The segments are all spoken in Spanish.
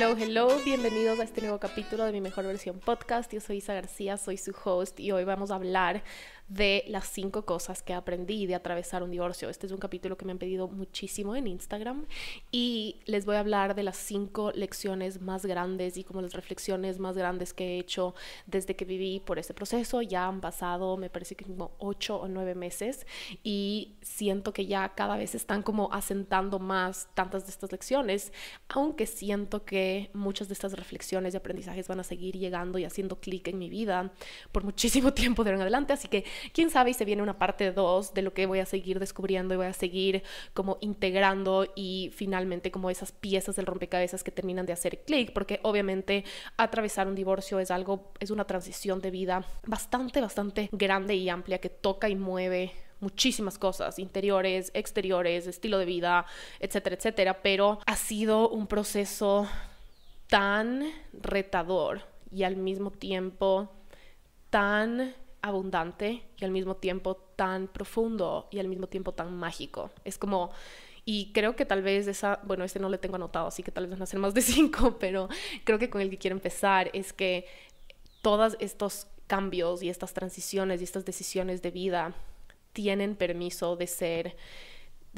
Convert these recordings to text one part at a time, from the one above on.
Hello, hello, bienvenidos a este nuevo capítulo de Mi Mejor Versión Podcast. Yo soy Isa García, soy su host y hoy vamos a hablar de las cinco cosas que aprendí de atravesar un divorcio. Este es un capítulo que me han pedido muchísimo en Instagram y les voy a hablar de las cinco lecciones más grandes y como las reflexiones más grandes que he hecho desde que viví por este proceso. Ya han pasado, me parece que como ocho o nueve meses y siento que ya cada vez están como asentando más tantas de estas lecciones, aunque siento que muchas de estas reflexiones y aprendizajes van a seguir llegando y haciendo clic en mi vida por muchísimo tiempo de en adelante. Así que quién sabe, y se viene una parte 2 de lo que voy a seguir descubriendo y voy a seguir como integrando y finalmente como esas piezas del rompecabezas que terminan de hacer clic, porque obviamente atravesar un divorcio es algo, es una transición de vida bastante, bastante grande y amplia que toca y mueve muchísimas cosas, interiores, exteriores, estilo de vida, etcétera, etcétera, pero ha sido un proceso tan retador y al mismo tiempo tan abundante y al mismo tiempo tan profundo y al mismo tiempo tan mágico. Es como, y creo que tal vez esa, bueno, este no le tengo anotado, así que tal vez van a ser más de cinco, pero creo que con el que quiero empezar es que todos estos cambios y estas transiciones y estas decisiones de vida tienen permiso de ser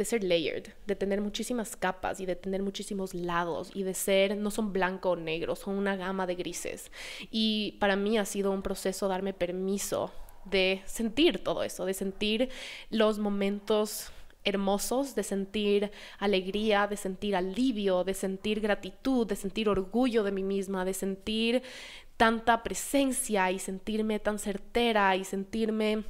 de ser layered, de tener muchísimas capas y de tener muchísimos lados y de ser, no son blanco o negro, son una gama de grises. Y para mí ha sido un proceso darme permiso de sentir todo eso, de sentir los momentos hermosos, de sentir alegría, de sentir alivio, de sentir gratitud, de sentir orgullo de mí misma, de sentir tanta presencia y sentirme tan certera y sentirme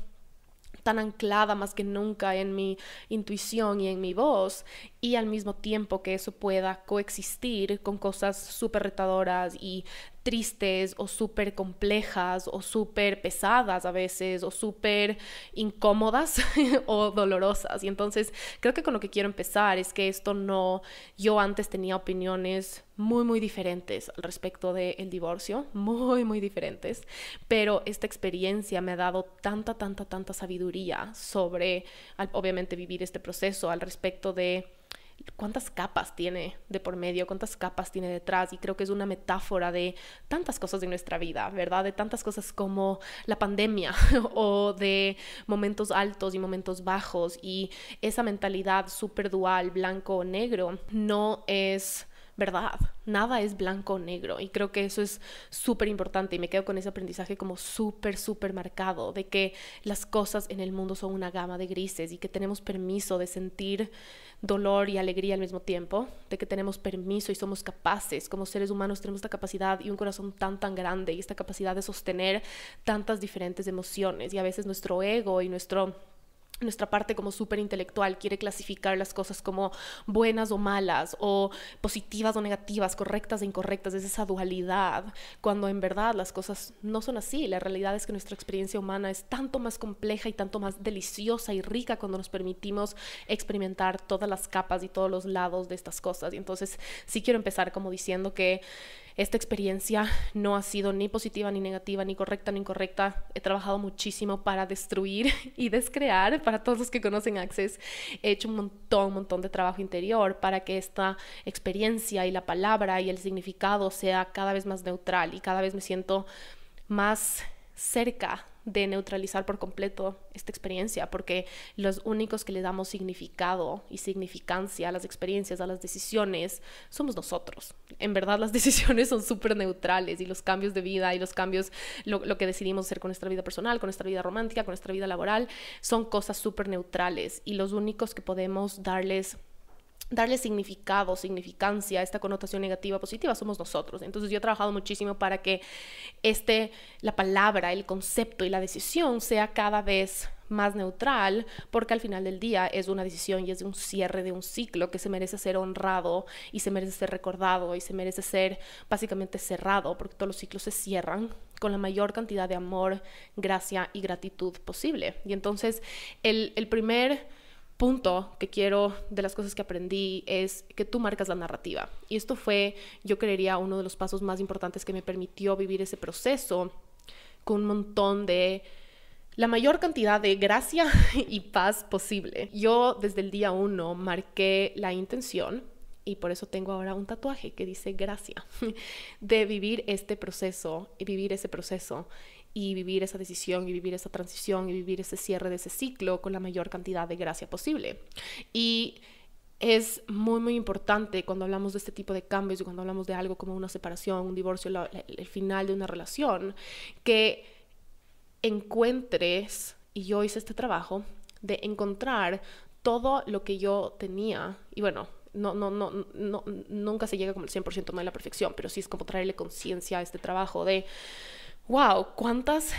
tan anclada más que nunca en mi intuición y en mi voz y al mismo tiempo que eso pueda coexistir con cosas súper retadoras y tristes o súper complejas o súper pesadas a veces o súper incómodas o dolorosas. Y entonces creo que con lo que quiero empezar es que esto no, yo antes tenía opiniones muy, muy diferentes al respecto del el divorcio, muy, muy diferentes, pero esta experiencia me ha dado tanta, tanta, tanta sabiduría sobre, obviamente, vivir este proceso al respecto de cuántas capas tiene de por medio, cuántas capas tiene detrás. Y creo que es una metáfora de tantas cosas de nuestra vida, ¿verdad? De tantas cosas como la pandemia o de momentos altos y momentos bajos. Y esa mentalidad súper dual, blanco o negro, no es verdad. Nada es blanco o negro. Y creo que eso es súper importante. Y me quedo con ese aprendizaje como súper, súper marcado de que las cosas en el mundo son una gama de grises y que tenemos permiso de sentir dolor y alegría al mismo tiempo, de que tenemos permiso y somos capaces, como seres humanos tenemos esta capacidad y un corazón tan tan grande y esta capacidad de sostener tantas diferentes emociones y a veces nuestro ego y nuestro nuestra parte como súper intelectual quiere clasificar las cosas como buenas o malas, o positivas o negativas, correctas e incorrectas, es esa dualidad, cuando en verdad las cosas no son así. La realidad es que nuestra experiencia humana es tanto más compleja y tanto más deliciosa y rica cuando nos permitimos experimentar todas las capas y todos los lados de estas cosas. Y entonces sí quiero empezar como diciendo que esta experiencia no ha sido ni positiva ni negativa, ni correcta ni incorrecta. He trabajado muchísimo para destruir y descrear. Para todos los que conocen Access, he hecho un montón, un montón de trabajo interior para que esta experiencia y la palabra y el significado sea cada vez más neutral y cada vez me siento más cerca de neutralizar por completo esta experiencia, porque los únicos que le damos significado y significancia a las experiencias, a las decisiones, somos nosotros. En verdad las decisiones son súper neutrales y los cambios de vida y los cambios, lo, que decidimos hacer con nuestra vida personal, con nuestra vida romántica, con nuestra vida laboral, son cosas súper neutrales y los únicos que podemos darles darle significado, significancia, esta connotación negativa, positiva, somos nosotros. Entonces yo he trabajado muchísimo para que este, la palabra, el concepto y la decisión sea cada vez más neutral, porque al final del día es una decisión y es un cierre de un ciclo que se merece ser honrado y se merece ser recordado y se merece ser básicamente cerrado, porque todos los ciclos se cierran con la mayor cantidad de amor, gracia y gratitud posible. Y entonces el, el primer punto que quiero de las cosas que aprendí es que tú marcas la narrativa. Y esto fue, yo creería, uno de los pasos más importantes que me permitió vivir ese proceso con un montón de la mayor cantidad de gracia y paz posible. Yo desde el día uno marqué la intención y por eso tengo ahora un tatuaje que dice gracia de vivir este proceso y vivir ese proceso y vivir esa decisión y vivir esa transición y vivir ese cierre de ese ciclo con la mayor cantidad de gracia posible. Y es muy, muy importante cuando hablamos de este tipo de cambios y cuando hablamos de algo como una separación, un divorcio, el final de una relación, que encuentres, y yo hice este trabajo, de encontrar todo lo que yo tenía, y bueno, no, no, no, nunca se llega como el 100% no de la perfección, pero sí es como traerle conciencia a este trabajo de wow, cuántas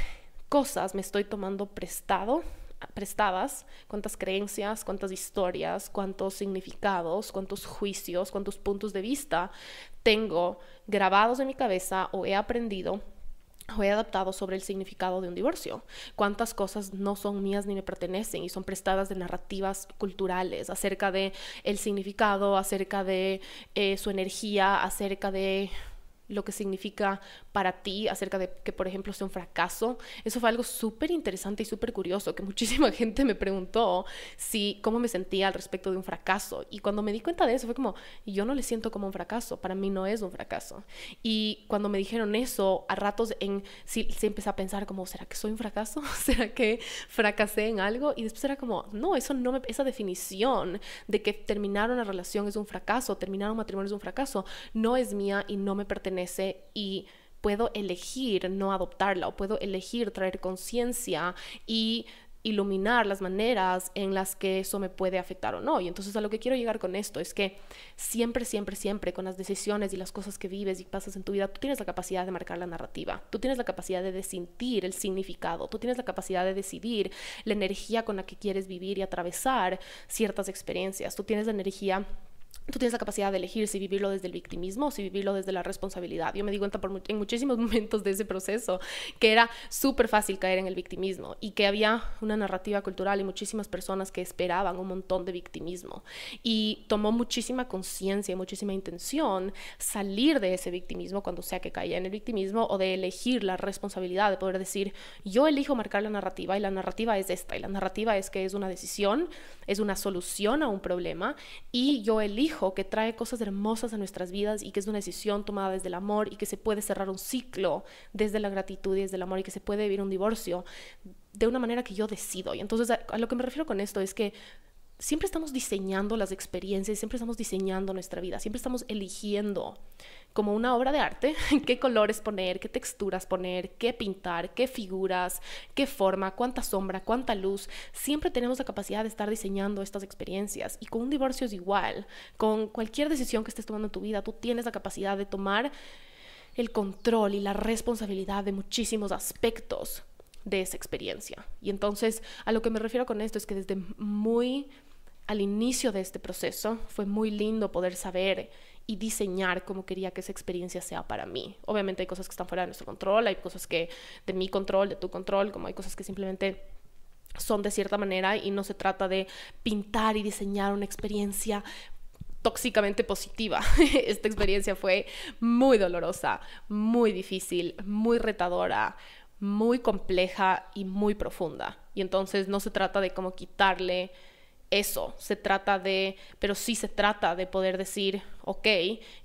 cosas me estoy tomando prestado, prestadas, cuántas creencias, cuántas historias, cuántos significados, cuántos juicios, cuántos puntos de vista tengo grabados en mi cabeza o he aprendido o he adaptado sobre el significado de un divorcio. Cuántas cosas no son mías ni me pertenecen y son prestadas de narrativas culturales acerca de el significado, acerca de eh, su energía, acerca de lo que significa para ti acerca de que, por ejemplo, sea un fracaso. Eso fue algo súper interesante y súper curioso, que muchísima gente me preguntó si cómo me sentía al respecto de un fracaso. Y cuando me di cuenta de eso, fue como, yo no le siento como un fracaso, para mí no es un fracaso. Y cuando me dijeron eso, a ratos en, sí, empecé a pensar como, ¿será que soy un fracaso? ¿Será que fracasé en algo? Y después era como, no, eso no esa definición de que terminar una relación es un fracaso, terminar un matrimonio es un fracaso, no es mía y no me pertenece y puedo elegir no adoptarla o puedo elegir traer conciencia y iluminar las maneras en las que eso me puede afectar o no. Y entonces a lo que quiero llegar con esto es que siempre, siempre, siempre con las decisiones y las cosas que vives y pasas en tu vida, tú tienes la capacidad de marcar la narrativa, tú tienes la capacidad de sentir el significado, tú tienes la capacidad de decidir la energía con la que quieres vivir y atravesar ciertas experiencias, tú tienes la energía tú tienes la capacidad de elegir si vivirlo desde el victimismo o si vivirlo desde la responsabilidad. Yo me di cuenta en muchísimos momentos de ese proceso que era súper fácil caer en el victimismo y que había una narrativa cultural y muchísimas personas que esperaban un montón de victimismo. Y tomó muchísima conciencia y muchísima intención salir de ese victimismo cuando sea que caía en el victimismo o de elegir la responsabilidad de poder decir, yo elijo marcar la narrativa y la narrativa es esta y la narrativa es que es una decisión, es una solución a un problema y yo elijo que trae cosas hermosas a nuestras vidas y que es una decisión tomada desde el amor y que se puede cerrar un ciclo desde la gratitud y desde el amor y que se puede vivir un divorcio de una manera que yo decido. Y entonces a lo que me refiero con esto es que siempre estamos diseñando las experiencias, siempre estamos diseñando nuestra vida, siempre estamos eligiendo como una obra de arte qué colores poner, qué texturas poner, qué pintar, qué figuras, qué forma, cuánta sombra, cuánta luz. Siempre tenemos la capacidad de estar diseñando estas experiencias y con un divorcio es igual, con cualquier decisión que estés tomando en tu vida, tú tienes la capacidad de tomar el control y la responsabilidad de muchísimos aspectos de esa experiencia. Y entonces, a lo que me refiero con esto es que desde muy al inicio de este proceso fue muy lindo poder saber y diseñar cómo quería que esa experiencia sea para mí. Obviamente hay cosas que están fuera de nuestro control, hay cosas que de mi control, de tu control, como hay cosas que simplemente son de cierta manera y no se trata de pintar y diseñar una experiencia tóxicamente positiva. Esta experiencia fue muy dolorosa, muy difícil, muy retadora, muy compleja y muy profunda. Y entonces no se trata de cómo quitarle eso, se trata de, pero sí se trata de poder decir, ok,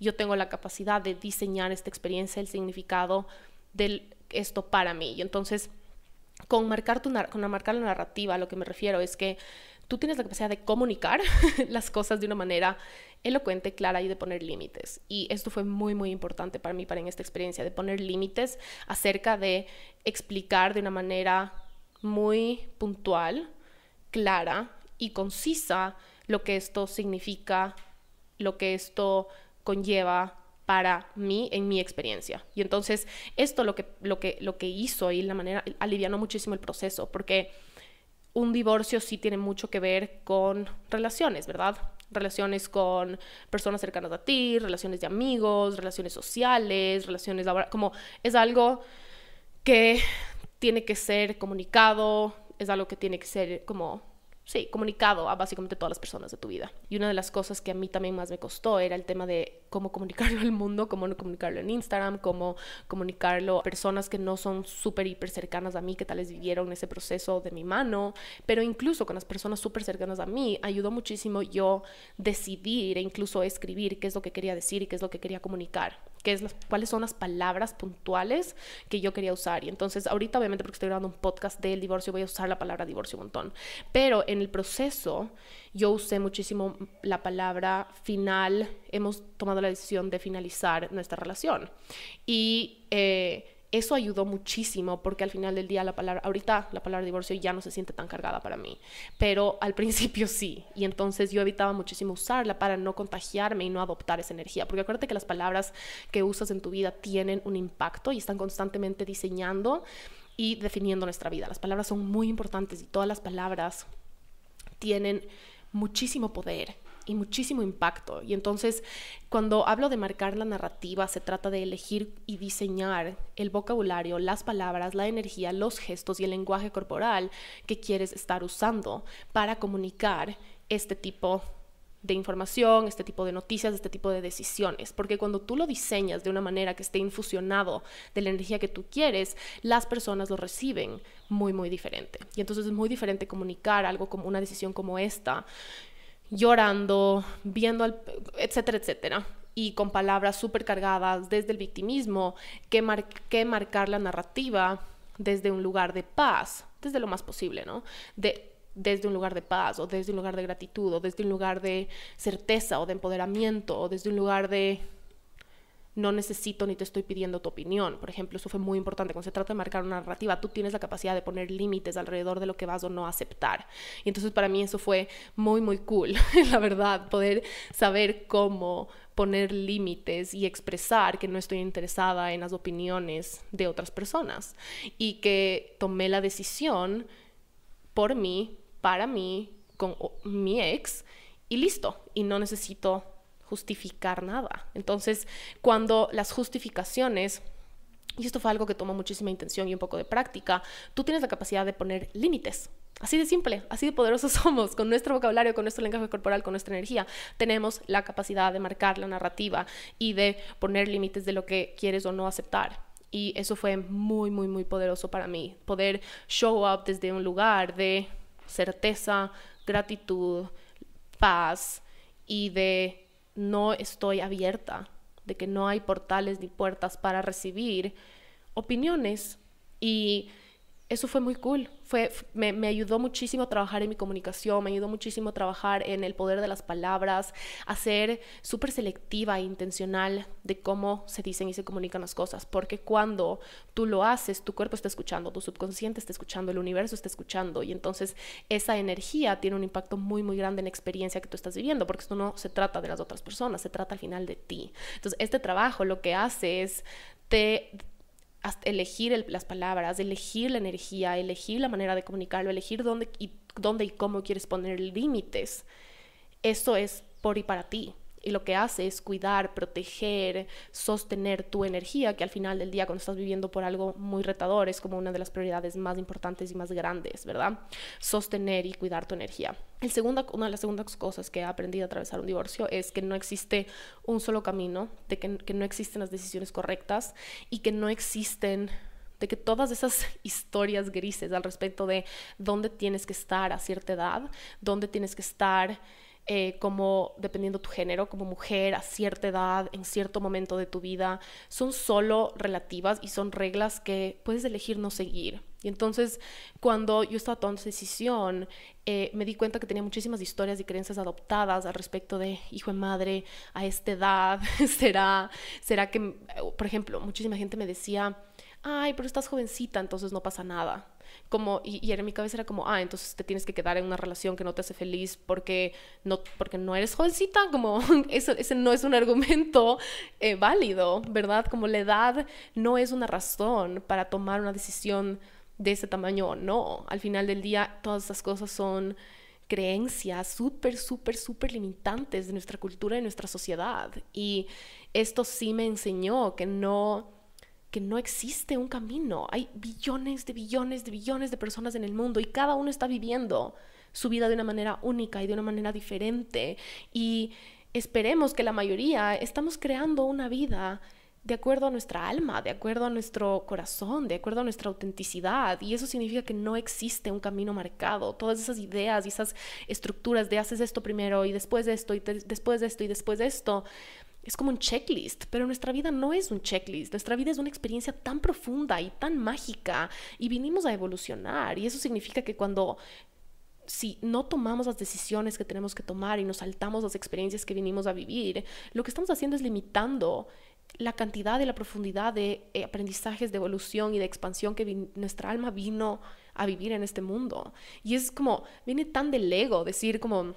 yo tengo la capacidad de diseñar esta experiencia, el significado de esto para mí. Y entonces, con marcar, tu, con marcar la narrativa, a lo que me refiero es que tú tienes la capacidad de comunicar las cosas de una manera elocuente, clara y de poner límites. Y esto fue muy, muy importante para mí, para en esta experiencia, de poner límites acerca de explicar de una manera muy puntual, clara y concisa lo que esto significa, lo que esto conlleva para mí en mi experiencia. Y entonces esto lo que, lo que, lo que hizo y la manera alivianó muchísimo el proceso, porque un divorcio sí tiene mucho que ver con relaciones, ¿verdad? Relaciones con personas cercanas a ti, relaciones de amigos, relaciones sociales, relaciones laborales, como es algo que tiene que ser comunicado, es algo que tiene que ser como sí, comunicado a básicamente todas las personas de tu vida. Y una de las cosas que a mí también más me costó era el tema de cómo comunicarlo al mundo, cómo comunicarlo en Instagram, cómo comunicarlo a personas que no son súper, hiper cercanas a mí, que tal vez vivieron ese proceso de mi mano, pero incluso con las personas súper cercanas a mí, ayudó muchísimo yo decidir e incluso escribir qué es lo que quería decir y qué es lo que quería comunicar, qué es cuáles son las palabras puntuales que yo quería usar. Y entonces ahorita obviamente porque estoy grabando un podcast del divorcio voy a usar la palabra divorcio un montón, pero en el proceso yo usé muchísimo la palabra final, hemos tomado la decisión de finalizar nuestra relación. Y eh, eso ayudó muchísimo porque al final del día la palabra, ahorita la palabra divorcio ya no se siente tan cargada para mí, pero al principio sí. Y entonces yo evitaba muchísimo usarla para no contagiarme y no adoptar esa energía. Porque acuérdate que las palabras que usas en tu vida tienen un impacto y están constantemente diseñando y definiendo nuestra vida. Las palabras son muy importantes y todas las palabras tienen muchísimo poder y muchísimo impacto. Y entonces, cuando hablo de marcar la narrativa, se trata de elegir y diseñar el vocabulario, las palabras, la energía, los gestos y el lenguaje corporal que quieres estar usando para comunicar este tipo de de información, este tipo de noticias, este tipo de decisiones, porque cuando tú lo diseñas de una manera que esté infusionado de la energía que tú quieres, las personas lo reciben muy, muy diferente. Y entonces es muy diferente comunicar algo como una decisión como esta, llorando, viendo, al, etcétera, etcétera y con palabras súper cargadas desde el victimismo, que, marcar la narrativa desde un lugar de paz, desde lo más posible, ¿no? De desde un lugar de paz o desde un lugar de gratitud o desde un lugar de certeza o de empoderamiento o desde un lugar de no necesito ni te estoy pidiendo tu opinión. Por ejemplo, eso fue muy importante. Cuando se trata de marcar una narrativa, tú tienes la capacidad de poner límites alrededor de lo que vas o no a aceptar. Y entonces para mí eso fue muy, muy cool, la verdad, poder saber cómo poner límites y expresar que no estoy interesada en las opiniones de otras personas y que tomé la decisión por mí para mí, con mi ex, y listo, y no necesito justificar nada. Entonces, cuando las justificaciones y esto fue algo que tomó muchísima intención y un poco de práctica, tú tienes la capacidad de poner límites. Así de simple, así de poderosos somos, con nuestro vocabulario, con nuestro lenguaje corporal, con nuestra energía, tenemos la capacidad de marcar la narrativa y de poner límites de lo que quieres o no aceptar. Y eso fue muy, muy, muy poderoso para mí, poder show up desde un lugar de certeza, gratitud, paz y de no estoy abierta, de que no hay portales ni puertas para recibir opiniones y eso fue muy cool. Fue, me, me, ayudó muchísimo a trabajar en mi comunicación, me ayudó muchísimo a trabajar en el poder de las palabras, a ser súper selectiva e intencional de cómo se dicen y se comunican las cosas. Porque cuando tú lo haces, tu cuerpo está escuchando, tu subconsciente está escuchando, el universo está escuchando. Y entonces esa energía tiene un impacto muy, muy grande en la experiencia que tú estás viviendo. Porque esto no se trata de las otras personas, se trata al final de ti. Entonces, este trabajo lo que hace es te elegir las palabras, elegir la energía, elegir la manera de comunicarlo, elegir dónde y, dónde y cómo quieres poner límites. Eso es por y para ti y lo que hace es cuidar, proteger, sostener tu energía, que al final del día cuando estás viviendo por algo muy retador es como una de las prioridades más importantes y más grandes, ¿verdad? Sostener y cuidar tu energía. El segundo, una de las segundas cosas que he aprendido a atravesar un divorcio es que no existe un solo camino, de que, que no existen las decisiones correctas y que no existen de que todas esas historias grises al respecto de dónde tienes que estar a cierta edad, dónde tienes que estar eh, como, dependiendo tu género, como mujer a cierta edad, en cierto momento de tu vida, son solo relativas y son reglas que puedes elegir no seguir. Y entonces, cuando yo estaba tomando esa decisión, eh, me di cuenta que tenía muchísimas historias y creencias adoptadas al respecto de hijo y madre, a esta edad, será, será que, por ejemplo, muchísima gente me decía, ay, pero estás jovencita, entonces no pasa nada. Como, y, y, en mi cabeza era como, ah, entonces te tienes que quedar en una relación que no te hace feliz porque no, porque no eres jovencita, como eso, ese no es un argumento eh, válido, ¿verdad? Como la edad no es una razón para tomar una decisión de ese tamaño o no. Al final del día, todas esas cosas son creencias súper, súper, súper limitantes de nuestra cultura y nuestra sociedad. Y esto sí me enseñó que no que no existe un camino. Hay billones de billones de billones de personas en el mundo y cada uno está viviendo su vida de una manera única y de una manera diferente. Y esperemos que la mayoría estamos creando una vida de acuerdo a nuestra alma, de acuerdo a nuestro corazón, de acuerdo a nuestra autenticidad. Y eso significa que no existe un camino marcado. Todas esas ideas y esas estructuras de haces esto primero y después de esto y después de esto y después de esto es como un checklist, pero nuestra vida no es un checklist, nuestra vida es una experiencia tan profunda y tan mágica y vinimos a evolucionar y eso significa que cuando si no tomamos las decisiones que tenemos que tomar y nos saltamos las experiencias que vinimos a vivir, lo que estamos haciendo es limitando la cantidad y la profundidad de eh, aprendizajes, de evolución y de expansión que nuestra alma vino a vivir en este mundo. Y es como, viene tan del ego decir como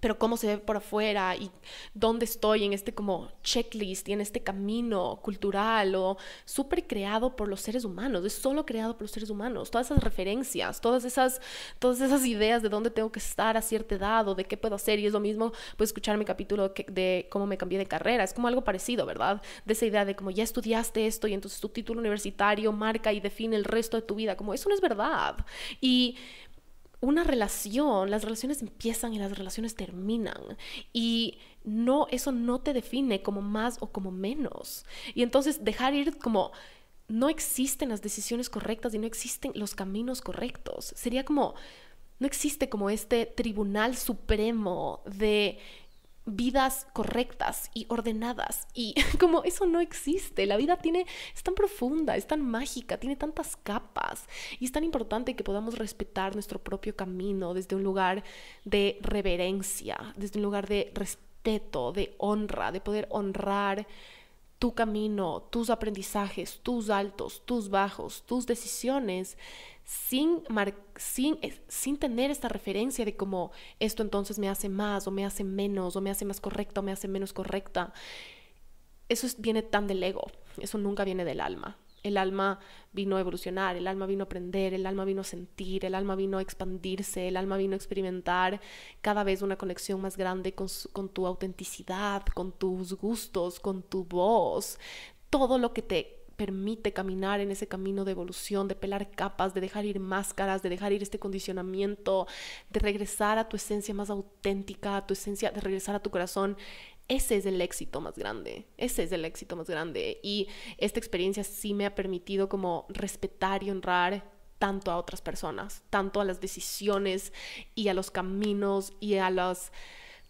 pero cómo se ve por afuera y dónde estoy en este como checklist y en este camino cultural o súper creado por los seres humanos, es solo creado por los seres humanos, todas esas referencias, todas esas, todas esas ideas de dónde tengo que estar a cierta edad o de qué puedo hacer y es lo mismo, pues escuchar mi capítulo de, de cómo me cambié de carrera, es como algo parecido, ¿verdad? De esa idea de como ya estudiaste esto y entonces tu título universitario marca y define el resto de tu vida, como eso no es verdad. Y una relación, las relaciones empiezan y las relaciones terminan. Y no, eso no te define como más o como menos. Y entonces dejar ir como no existen las decisiones correctas y no existen los caminos correctos. Sería como, no existe como este tribunal supremo de vidas correctas y ordenadas y como eso no existe, la vida tiene es tan profunda, es tan mágica, tiene tantas capas y es tan importante que podamos respetar nuestro propio camino desde un lugar de reverencia, desde un lugar de respeto, de honra, de poder honrar tu camino, tus aprendizajes, tus altos, tus bajos, tus decisiones, sin, sin, sin tener esta referencia de cómo esto entonces me hace más o me hace menos o me hace más correcta o me hace menos correcta. Eso viene tan del ego, eso nunca viene del alma. El alma vino a evolucionar, el alma vino a aprender, el alma vino a sentir, el alma vino a expandirse, el alma vino a experimentar cada vez una conexión más grande con, tu autenticidad, con tus gustos, con tu voz, todo lo que te permite caminar en ese camino de evolución, de pelar capas, de dejar ir máscaras, de dejar ir este condicionamiento, de regresar a tu esencia más auténtica, a tu esencia, de regresar a tu corazón, ese es el éxito más grande, ese es el éxito más grande. Y esta experiencia sí me ha permitido como respetar y honrar tanto a otras personas, tanto a las decisiones y a los caminos y a las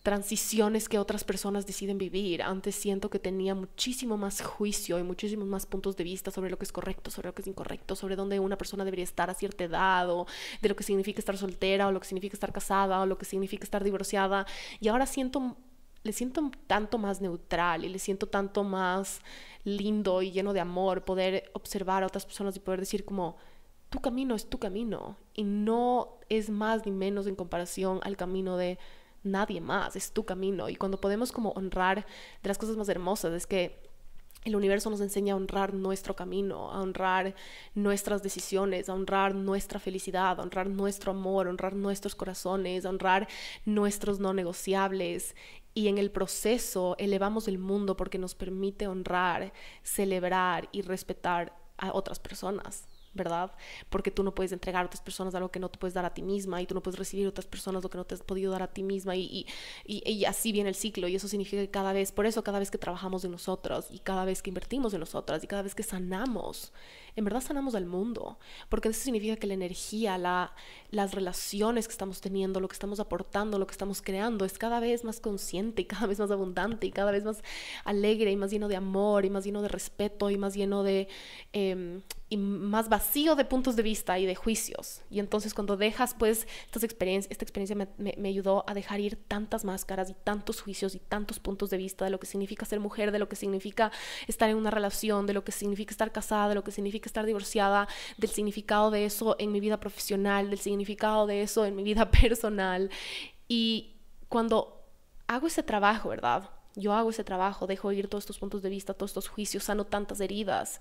transiciones que otras personas deciden vivir. Antes siento que tenía muchísimo más juicio y muchísimos más puntos de vista sobre lo que es correcto, sobre lo que es incorrecto, sobre dónde una persona debería estar a cierta edad o de lo que significa estar soltera o lo que significa estar casada o lo que significa estar divorciada. Y ahora siento le siento tanto más neutral y le siento tanto más lindo y lleno de amor poder observar a otras personas y poder decir como tu camino es tu camino y no es más ni menos en comparación al camino de nadie más, es tu camino y cuando podemos como honrar de las cosas más hermosas es que el universo nos enseña a honrar nuestro camino, a honrar nuestras decisiones, a honrar nuestra felicidad, a honrar nuestro amor, a honrar nuestros corazones, a honrar nuestros no negociables y en el proceso elevamos el mundo porque nos permite honrar, celebrar y respetar a otras personas. ¿verdad? Porque tú no puedes entregar a otras personas algo que no te puedes dar a ti misma y tú no puedes recibir a otras personas lo que no te has podido dar a ti misma y, y, así viene el ciclo y eso significa que cada vez, por eso cada vez que trabajamos en nosotros y cada vez que invertimos en nosotras y cada vez que sanamos en verdad sanamos al mundo, porque eso significa que la energía, la, las relaciones que estamos teniendo, lo que estamos aportando, lo que estamos creando, es cada vez más consciente, y cada vez más abundante, y cada vez más alegre, y más lleno de amor, y más lleno de respeto, y más lleno de... Em, y más vacío de puntos de vista y de juicios. Y entonces cuando dejas, pues, estas experiencias, esta experiencia me, ayudó a dejar ir tantas máscaras y tantos juicios y tantos puntos de vista de lo que significa ser mujer, de lo que significa estar en una relación, de lo que significa estar casada, de lo que significa estar divorciada, del significado de eso en mi vida profesional, del significado de eso en mi vida personal. Y cuando hago ese trabajo, ¿verdad? Yo hago ese trabajo, dejo ir todos estos puntos de vista, todos estos juicios, sano tantas heridas,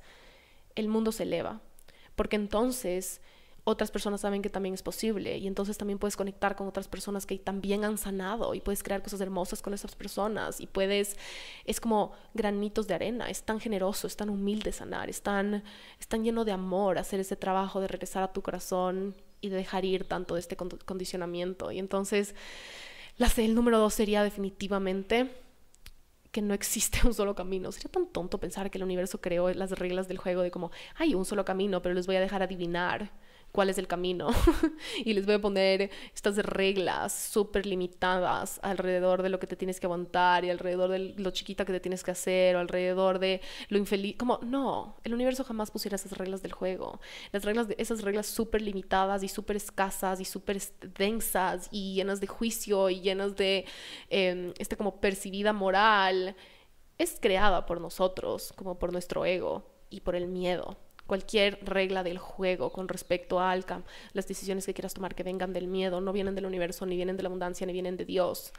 el mundo se eleva. Porque entonces otras personas saben que también es posible y entonces también puedes conectar con otras personas que también han sanado y puedes crear cosas hermosas con esas personas y puedes, es como granitos de arena, es tan generoso, es tan humilde sanar, es tan, lleno de amor hacer ese trabajo de regresar a tu corazón y de dejar ir tanto de este condicionamiento. Y entonces, la, el número dos sería definitivamente que no existe un solo camino. Sería tan tonto pensar que el universo creó las reglas del juego de como, hay un solo camino, pero les voy a dejar adivinar cuál es el camino y les voy a poner estas reglas súper limitadas alrededor de lo que te tienes que aguantar y alrededor de lo chiquita que te tienes que hacer o alrededor de lo infeliz. Como, no, el universo jamás pusiera esas reglas del juego. Las reglas de esas reglas súper limitadas y súper escasas y súper densas y llenas de juicio y llenas de em, esta como percibida moral es creada por nosotros, como por nuestro ego y por el miedo cualquier regla del juego con respecto a Alcam, las decisiones que quieras tomar que vengan del miedo, no vienen del universo, ni vienen de la abundancia, ni vienen de Dios,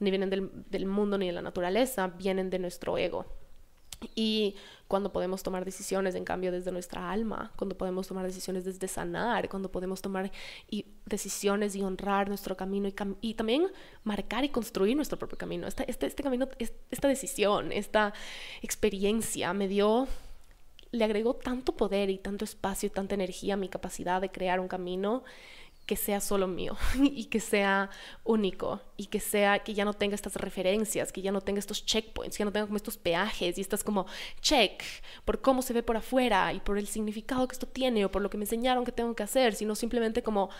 ni vienen del, mundo, ni de la naturaleza, vienen de nuestro ego. Y cuando podemos tomar decisiones, en cambio, desde nuestra alma, cuando podemos tomar decisiones desde sanar, cuando podemos tomar y decisiones y honrar nuestro camino y, también marcar y construir nuestro propio camino. Este, este, camino, esta decisión, esta experiencia me dio le agregó tanto poder y tanto espacio, y tanta energía a mi capacidad de crear un camino que sea solo mío y que sea único y que sea que ya no tenga estas referencias, que ya no tenga estos checkpoints, que ya no tenga como estos peajes y estas como check por cómo se ve por afuera y por el significado que esto tiene o por lo que me enseñaron que tengo que hacer, sino simplemente como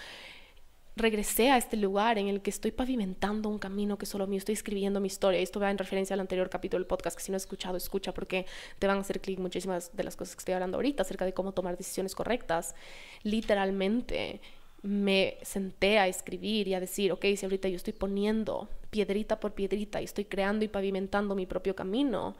regresé a este lugar en el que estoy pavimentando un camino que solo mío, estoy escribiendo mi historia. Esto va en referencia al anterior capítulo del podcast, que si no has escuchado, escucha porque te van a hacer clic muchísimas de las cosas que estoy hablando ahorita acerca de cómo tomar decisiones correctas. Literalmente me senté a escribir y a decir, ok, si ahorita yo estoy poniendo piedrita por piedrita y estoy creando y pavimentando mi propio camino,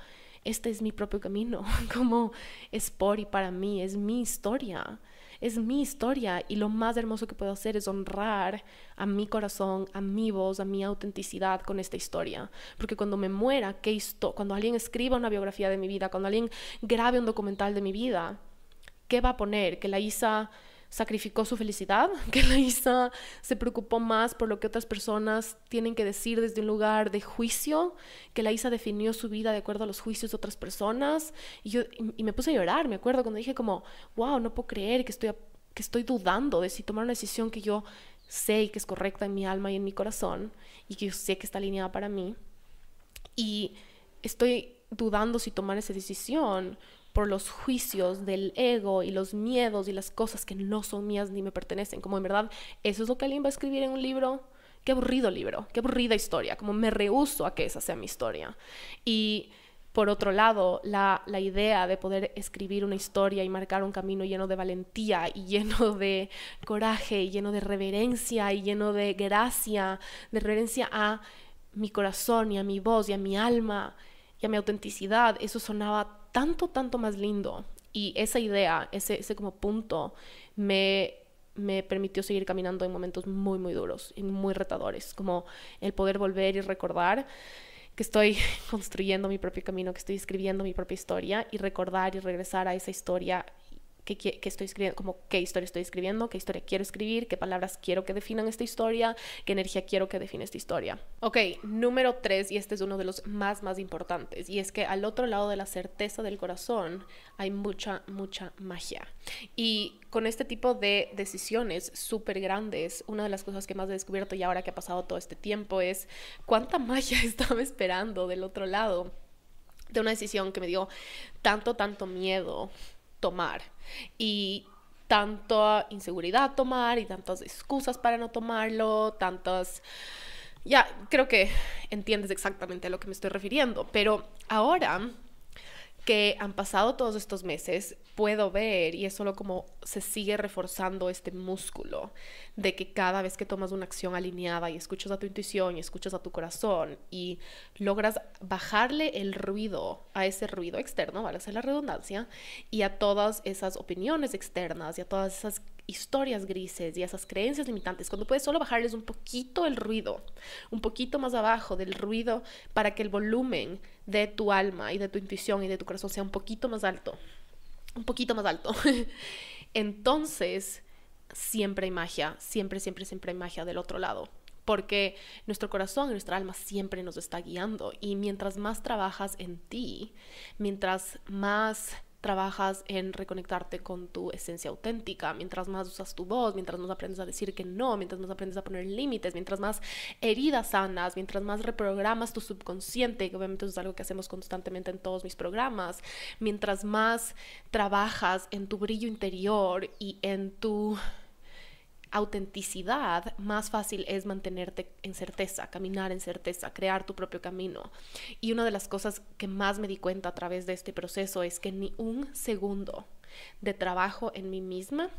este es mi propio camino, como es por y para mí, es mi historia es mi historia y lo más hermoso que puedo hacer es honrar a mi corazón, a mi voz, a mi autenticidad con esta historia. Porque cuando me muera, ¿qué cuando alguien escriba una biografía de mi vida, cuando alguien grabe un documental de mi vida, ¿qué va a poner? Que la Isa sacrificó su felicidad, que la Isa se preocupó más por lo que otras personas tienen que decir desde un lugar de juicio, que la Isa definió su vida de acuerdo a los juicios de otras personas. Y yo me puse a llorar, me acuerdo, cuando dije como, wow, no puedo creer que estoy, que estoy dudando de si tomar una decisión que yo sé que es correcta en mi alma y en mi corazón, y que yo sé que está alineada para mí. Y estoy dudando si tomar esa decisión por los juicios del ego y los miedos y las cosas que no son mías ni me pertenecen. Como en verdad, eso es lo que alguien va a escribir en un libro. Qué aburrido libro, qué aburrida historia. Como me rehuso a que esa sea mi historia. Y por otro lado, la, la, idea de poder escribir una historia y marcar un camino lleno de valentía y lleno de coraje y lleno de reverencia y lleno de gracia, de reverencia a mi corazón y a mi voz y a mi alma y a mi autenticidad, eso sonaba tanto, tanto más lindo. Y esa idea, ese, ese como punto, me, me permitió seguir caminando en momentos muy, muy duros y muy retadores, como el poder volver y recordar que estoy construyendo mi propio camino, que estoy escribiendo mi propia historia y recordar y regresar a esa historia qué, estoy escribiendo, como qué historia estoy escribiendo, qué historia quiero escribir, qué palabras quiero que definan esta historia, qué energía quiero que define esta historia. Ok, número tres, y este es uno de los más, más importantes, y es que al otro lado de la certeza del corazón hay mucha, mucha magia. Y con este tipo de decisiones súper grandes, una de las cosas que más he descubierto y ahora que ha pasado todo este tiempo es cuánta magia estaba esperando del otro lado de una decisión que me dio tanto, tanto miedo tomar. Y tanta inseguridad tomar y tantas excusas para no tomarlo, tantas... Ya, creo que entiendes exactamente a lo que me estoy refiriendo, pero ahora que han pasado todos estos meses, puedo ver y es solo como se sigue reforzando este músculo de que cada vez que tomas una acción alineada y escuchas a tu intuición y escuchas a tu corazón y logras bajarle el ruido a ese ruido externo, vale la redundancia, y a todas esas opiniones externas y a todas esas historias grises y a esas creencias limitantes, cuando puedes solo bajarles un poquito el ruido, un poquito más abajo del ruido para que el volumen de tu alma y de tu intuición y de tu corazón sea un poquito más alto un poquito más alto. Entonces, siempre hay magia, siempre, siempre, siempre hay magia del otro lado, porque nuestro corazón y nuestra alma siempre nos está guiando y mientras más trabajas en ti, mientras más trabajas en reconectarte con tu esencia auténtica, mientras más usas tu voz, mientras más aprendes a decir que no, mientras más aprendes a poner límites, mientras más heridas sanas, mientras más reprogramas tu subconsciente, que obviamente es algo que hacemos constantemente en todos mis programas, mientras más trabajas en tu brillo interior y en tu autenticidad, más fácil es mantenerte en certeza, caminar en certeza, crear tu propio camino. Y una de las cosas que más me di cuenta a través de este proceso es que ni un segundo de trabajo en mí misma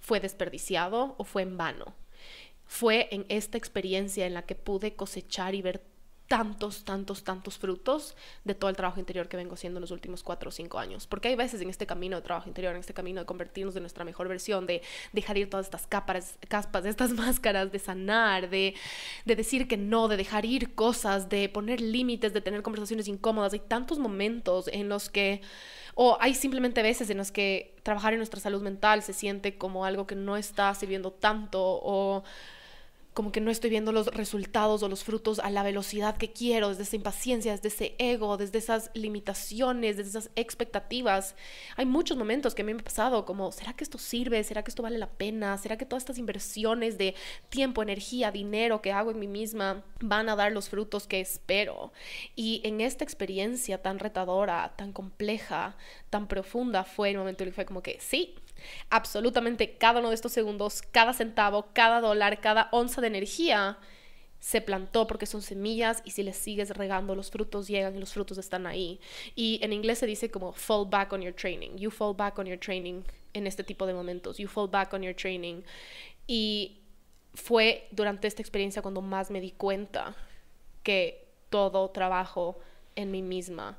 fue desperdiciado o fue en vano. Fue en esta experiencia en la que pude cosechar y ver tantos, tantos, tantos frutos de todo el trabajo interior que vengo haciendo en los últimos cuatro o cinco años. Porque hay veces en este camino de trabajo interior, en este camino de convertirnos en nuestra mejor versión, de dejar ir todas estas capas, caspas, estas máscaras, de sanar, de, decir que no, de dejar ir cosas, de poner límites, de tener conversaciones incómodas. Hay tantos momentos en los que, o hay simplemente veces en los que trabajar en nuestra salud mental se siente como algo que no está sirviendo tanto o como que no estoy viendo los resultados o los frutos a la velocidad que quiero, desde esa impaciencia, desde ese ego, desde esas limitaciones, desde esas expectativas. Hay muchos momentos que a mí me han pasado como, ¿será que esto sirve? ¿Será que esto vale la pena? ¿Será que todas estas inversiones de tiempo, energía, dinero que hago en mí misma van a dar los frutos que espero? Y en esta experiencia tan retadora, tan compleja, tan profunda, fue el momento en el que fue como que sí, absolutamente cada uno de estos segundos, cada centavo, cada dólar, cada onza de energía se plantó porque son semillas y si les sigues regando los frutos llegan y los frutos están ahí. Y en inglés se dice como fall back on your training. You fall back on your training en este tipo de momentos. You fall back on your training. Y fue durante esta experiencia cuando más me di cuenta que todo trabajo en mí misma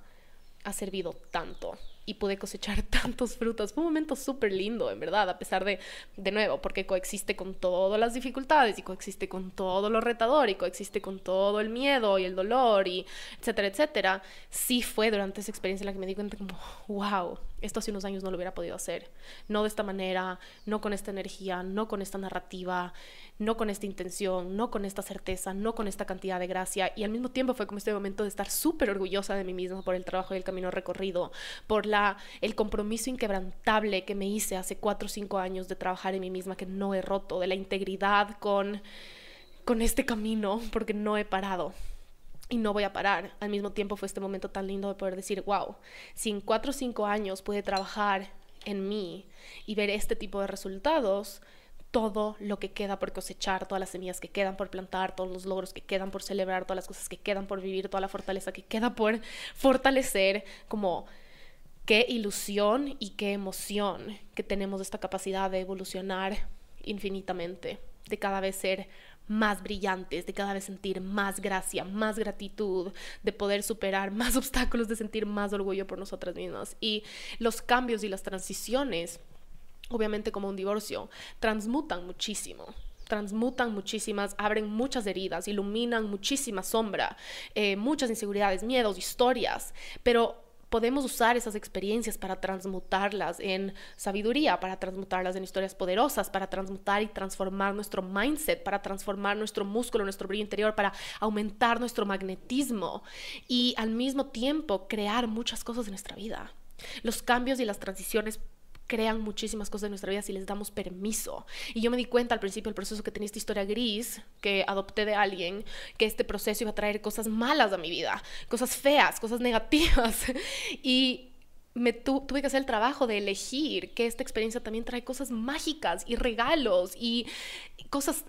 ha servido tanto y pude cosechar tantos frutos. Fue un momento súper lindo, en verdad, a pesar de, de nuevo, porque coexiste con todas las dificultades y coexiste con todo lo retador y coexiste con todo el miedo y el dolor y etcétera, etcétera. Sí fue durante esa experiencia en la que me di cuenta como, wow, esto hace unos años no lo hubiera podido hacer. No de esta manera, no con esta energía, no con esta narrativa, no con esta intención, no con esta certeza, no con esta cantidad de gracia. Y al mismo tiempo fue como este momento de estar súper orgullosa de mí misma por el trabajo y el camino recorrido, por la, el compromiso inquebrantable que me hice hace cuatro o cinco años de trabajar en mí misma que no he roto, de la integridad con, con este camino porque no he parado y no voy a parar. Al mismo tiempo fue este momento tan lindo de poder decir, wow, si en cuatro o cinco años pude trabajar en mí y ver este tipo de resultados, todo lo que queda por cosechar, todas las semillas que quedan por plantar, todos los logros que quedan por celebrar, todas las cosas que quedan por vivir, toda la fortaleza que queda por fortalecer, como qué ilusión y qué emoción que tenemos esta capacidad de evolucionar infinitamente, de cada vez ser más brillantes, de cada vez sentir más gracia, más gratitud, de poder superar más obstáculos, de sentir más orgullo por nosotras mismas. Y los cambios y las transiciones, obviamente como un divorcio, transmutan muchísimo transmutan muchísimas, abren muchas heridas, iluminan muchísima sombra, eh, muchas inseguridades, miedos, historias, pero podemos usar esas experiencias para transmutarlas en sabiduría, para transmutarlas en historias poderosas, para transmutar y transformar nuestro mindset, para transformar nuestro músculo, nuestro brillo interior, para aumentar nuestro magnetismo y al mismo tiempo crear muchas cosas en nuestra vida. Los cambios y las transiciones crean muchísimas cosas en nuestra vida si les damos permiso. Y yo me di cuenta al principio del proceso que tenía esta historia gris que adopté de alguien, que este proceso iba a traer cosas malas a mi vida, cosas feas, cosas negativas. y me tuve que hacer el trabajo de elegir que esta experiencia también trae cosas mágicas y regalos y cosas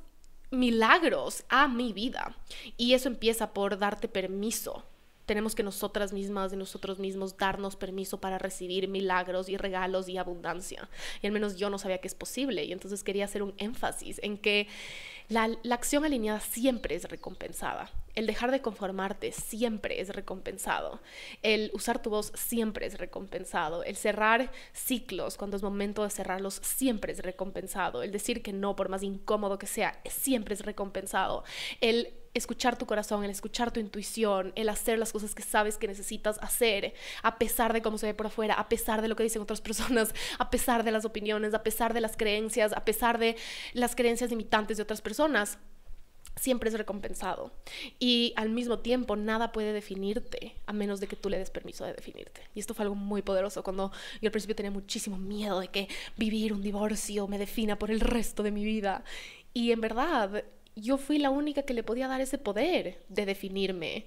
milagros a mi vida. Y eso empieza por darte permiso tenemos que nosotras mismas, de nosotros mismos, darnos permiso para recibir milagros y regalos y abundancia. Y al menos yo no sabía que es posible. Y entonces quería hacer un énfasis en que la, la acción alineada siempre es recompensada. El dejar de conformarte siempre es recompensado. El usar tu voz siempre es recompensado. El cerrar ciclos cuando es momento de cerrarlos siempre es recompensado. El decir que no, por más incómodo que sea, siempre es recompensado. El escuchar tu corazón, el escuchar tu intuición, el hacer las cosas que sabes que necesitas hacer, a pesar de cómo se ve por afuera, a pesar de lo que dicen otras personas, a pesar de las opiniones, a pesar de las creencias, a pesar de las creencias limitantes de otras personas, siempre es recompensado. Y al mismo tiempo, nada puede definirte a menos de que tú le des permiso de definirte. Y esto fue algo muy poderoso cuando yo al principio tenía muchísimo miedo de que vivir un divorcio me defina por el resto de mi vida. Y en verdad, yo fui la única que le podía dar ese poder de definirme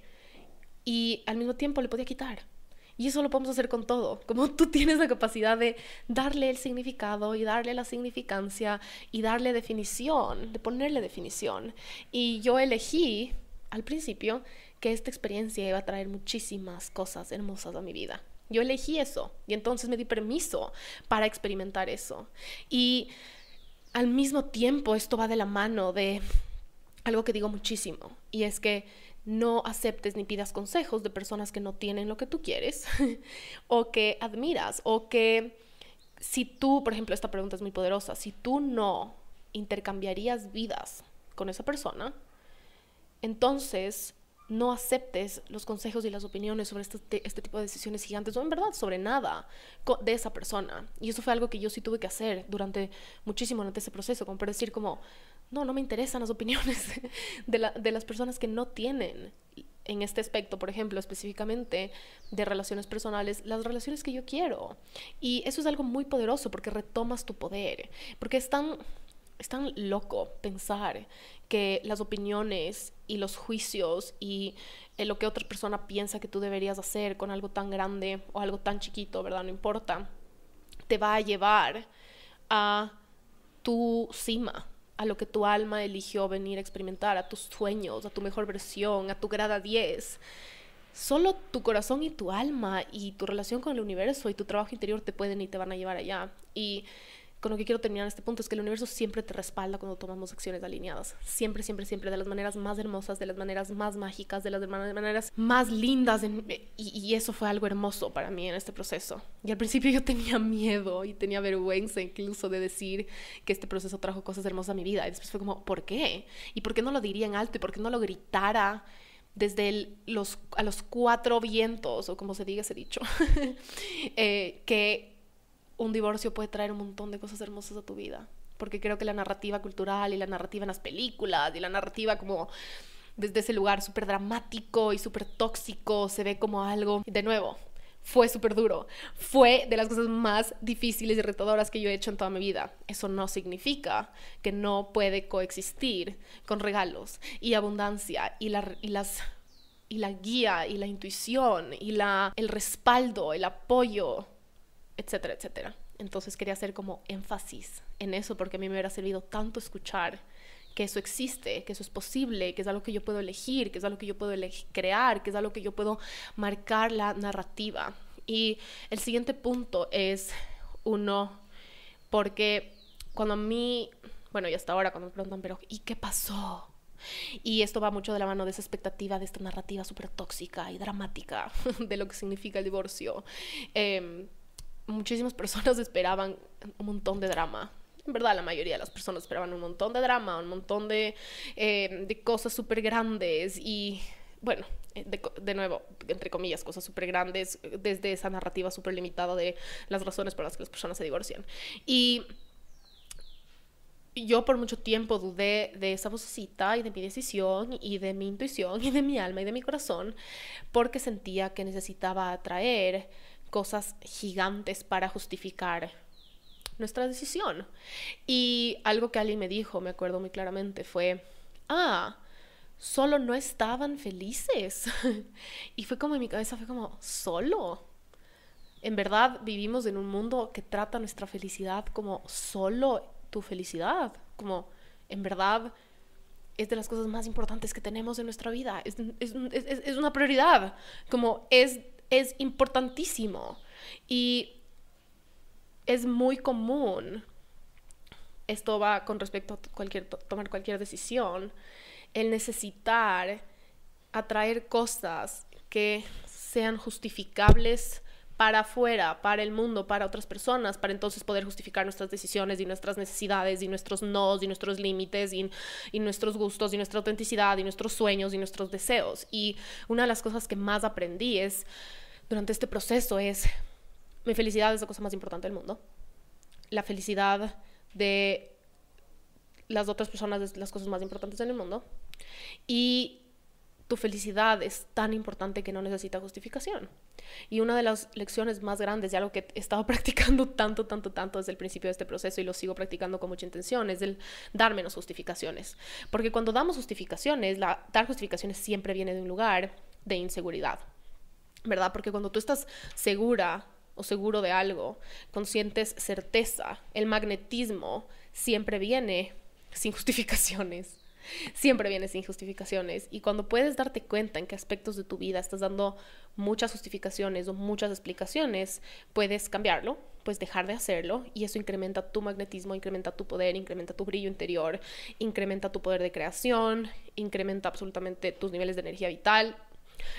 y al mismo tiempo le podía quitar. Y eso lo podemos hacer con todo. Como tú tienes la capacidad de darle el significado y darle la significancia y darle definición, de ponerle definición. Y yo elegí al principio que esta experiencia iba a traer muchísimas cosas hermosas a mi vida. Yo elegí eso y entonces me di permiso para experimentar eso. Y al mismo tiempo esto va de la mano de algo que digo muchísimo y es que no aceptes ni pidas consejos de personas que no tienen lo que tú quieres o que admiras o que si tú, por ejemplo, esta pregunta es muy poderosa, si tú no intercambiarías vidas con esa persona, entonces no aceptes los consejos y las opiniones sobre este, este tipo de decisiones gigantes o en verdad sobre nada de esa persona. Y eso fue algo que yo sí tuve que hacer durante muchísimo, durante ese proceso, como para decir como, no, no me interesan las opiniones de, las personas que no tienen en este aspecto, por ejemplo, específicamente de relaciones personales, las relaciones que yo quiero. Y eso es algo muy poderoso porque retomas tu poder, porque es tan, loco pensar que las opiniones y los juicios y eh, lo que otra persona piensa que tú deberías hacer con algo tan grande o algo tan chiquito, ¿verdad? No importa, te va a llevar a tu cima, a lo que tu alma eligió venir a experimentar, a tus sueños, a tu mejor versión, a tu grada 10. Solo tu corazón y tu alma y tu relación con el universo y tu trabajo interior te pueden y te van a llevar allá. Y con lo que quiero terminar en este punto es que el universo siempre te respalda cuando tomamos acciones alineadas. Siempre, siempre, siempre. De las maneras más hermosas, de las maneras más mágicas, de las maneras más lindas. Eh, y, eso fue algo hermoso para mí en este proceso. Y al principio yo tenía miedo y tenía vergüenza incluso de decir que este proceso trajo cosas hermosas a mi vida. Y después fue como, ¿por qué? ¿Y por qué no lo diría en alto? ¿Y por qué no lo gritara? desde los, a los cuatro vientos, o como se diga ese dicho, eh, que un divorcio puede traer un montón de cosas hermosas a tu vida. Porque creo que la narrativa cultural y la narrativa en las películas y la narrativa como desde ese lugar súper dramático y súper tóxico se ve como algo, de nuevo, fue súper duro. Fue de las cosas más difíciles y retadoras que yo he hecho en toda mi vida. Eso no significa que no puede coexistir con regalos y abundancia y, la, y las y la guía y la intuición y la, el respaldo, el apoyo etcétera, etcétera. Entonces quería hacer como énfasis en eso porque a mí me hubiera servido tanto escuchar que eso existe, que eso es posible, que es algo que yo puedo elegir, que es algo que yo puedo crear, que es algo que yo puedo marcar la narrativa. Y el siguiente punto es uno, porque cuando a mí, bueno, y hasta ahora cuando me preguntan, pero ¿y qué pasó? Y esto va mucho de la mano de esa expectativa, de esta narrativa súper tóxica y dramática de lo que significa el divorcio. Em, muchísimas personas esperaban un montón de drama. En verdad, la mayoría de las personas esperaban un montón de drama, un montón de, eh, cosas súper grandes y, bueno, eh, de, de, nuevo, entre comillas, cosas súper grandes eh, desde esa narrativa súper limitada de las razones por las que las personas se divorcian. Y yo por mucho tiempo dudé de esa vocecita y de mi decisión y de mi intuición y de mi alma y de mi corazón porque sentía que necesitaba atraer cosas gigantes para justificar nuestra decisión. Y algo que alguien me dijo, me acuerdo muy claramente, fue, ah, solo no estaban felices. y fue como en mi cabeza, fue como, solo. En verdad vivimos en un mundo que trata nuestra felicidad como solo tu felicidad, como en verdad es de las cosas más importantes que tenemos en nuestra vida, es, es una prioridad, como es es importantísimo y es muy común. Esto va con respecto a cualquier, tomar cualquier decisión, el necesitar atraer cosas que sean justificables para afuera, para el mundo, para otras personas, para entonces poder justificar nuestras decisiones y nuestras necesidades y nuestros nos y nuestros límites y, nuestros gustos y nuestra autenticidad y nuestros sueños y nuestros deseos. Y una de las cosas que más aprendí es, durante este proceso, es mi felicidad es la cosa más importante del mundo. La felicidad de las otras personas es las cosas más importantes en el mundo. Y tu felicidad es tan importante que no necesita justificación. Y una de las lecciones más grandes ya lo que he estado practicando tanto, tanto, tanto desde el principio de este proceso y lo sigo practicando con mucha intención es el dar menos justificaciones. Porque cuando damos justificaciones, la, dar justificaciones siempre viene de un lugar de inseguridad. ¿Verdad? Porque cuando tú estás segura o seguro de algo, conscientes certeza, el magnetismo siempre viene sin justificaciones siempre vienes sin justificaciones. Y cuando puedes darte cuenta en qué aspectos de tu vida estás dando muchas justificaciones o muchas explicaciones, puedes cambiarlo, puedes dejar de hacerlo y eso incrementa tu magnetismo, incrementa tu poder, incrementa tu brillo interior, incrementa tu poder de creación, incrementa absolutamente tus niveles de energía vital,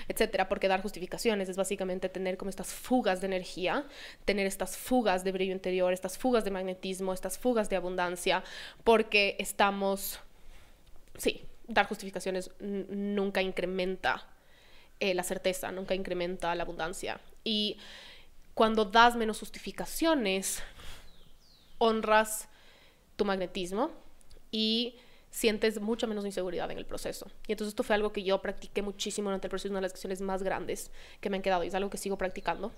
etcétera, porque dar justificaciones es básicamente tener como estas fugas de energía, tener estas fugas de brillo interior, estas fugas de magnetismo, estas fugas de abundancia, porque estamos sí, dar justificaciones nunca incrementa eh, la certeza, nunca incrementa la abundancia. Y cuando das menos justificaciones, honras tu magnetismo y sientes mucha menos inseguridad en el proceso. Y entonces esto fue algo que yo practiqué muchísimo durante el proceso, una de las acciones más grandes que me han quedado y es algo que sigo practicando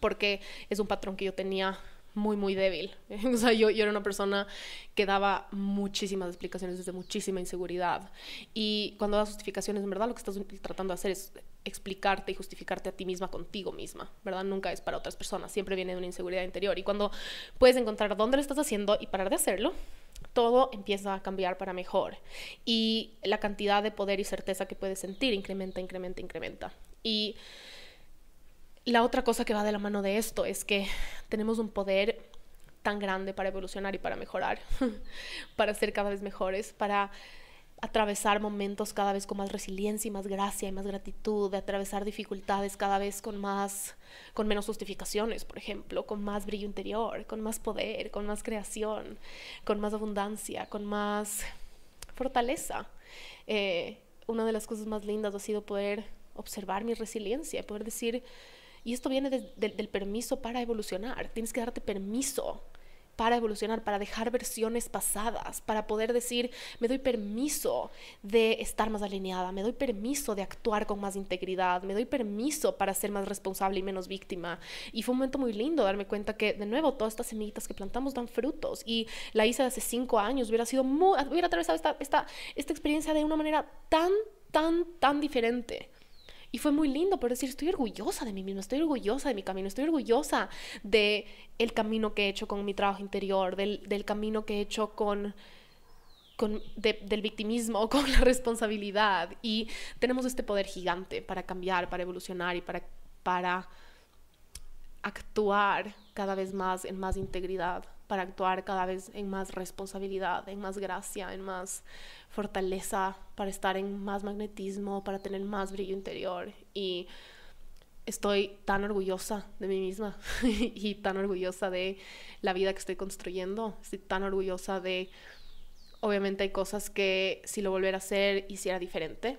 porque es un patrón que yo tenía muy, muy débil. o sea, yo, yo era una persona que daba muchísimas explicaciones desde muchísima inseguridad. Y cuando das justificaciones, en verdad lo que estás tratando de hacer es explicarte y justificarte a ti misma contigo misma, ¿verdad? Nunca es para otras personas, siempre viene de una inseguridad interior. Y cuando puedes encontrar dónde lo estás haciendo y parar de hacerlo, todo empieza a cambiar para mejor. Y la cantidad de poder y certeza que puedes sentir incrementa, incrementa, incrementa. Y la otra cosa que va de la mano de esto es que tenemos un poder tan grande para evolucionar y para mejorar, para ser cada vez mejores, para atravesar momentos cada vez con más resiliencia y más gracia y más gratitud, de atravesar dificultades cada vez con más con menos justificaciones, por ejemplo, con más brillo interior, con más poder, con más creación, con más abundancia, con más fortaleza. Eh, una de las cosas más lindas ha sido poder observar mi resiliencia, poder decir, y esto viene del permiso para evolucionar. Tienes que darte permiso para evolucionar, para dejar versiones pasadas, para poder decir, me doy permiso de estar más alineada, me doy permiso de actuar con más integridad, me doy permiso para ser más responsable y menos víctima. Y fue un momento muy lindo darme cuenta que, de nuevo, todas estas semillitas que plantamos dan frutos. Y la hice hace cinco años, hubiera sido muy, hubiera atravesado esta, esta, esta experiencia de una manera tan, tan, tan diferente y fue muy lindo, por decir, estoy orgullosa de mí misma, estoy orgullosa de mi camino, estoy orgullosa de el camino que he hecho con mi trabajo interior, del, camino que he hecho con, con del victimismo, con la responsabilidad. Y tenemos este poder gigante para cambiar, para evolucionar y para, para actuar cada vez más en más integridad para actuar cada vez en más responsabilidad, en más gracia, en más fortaleza, para estar en más magnetismo, para tener más brillo interior. Y estoy tan orgullosa de mí misma y tan orgullosa de la vida que estoy construyendo. Estoy tan orgullosa de, obviamente hay cosas que si lo volviera a hacer hiciera diferente.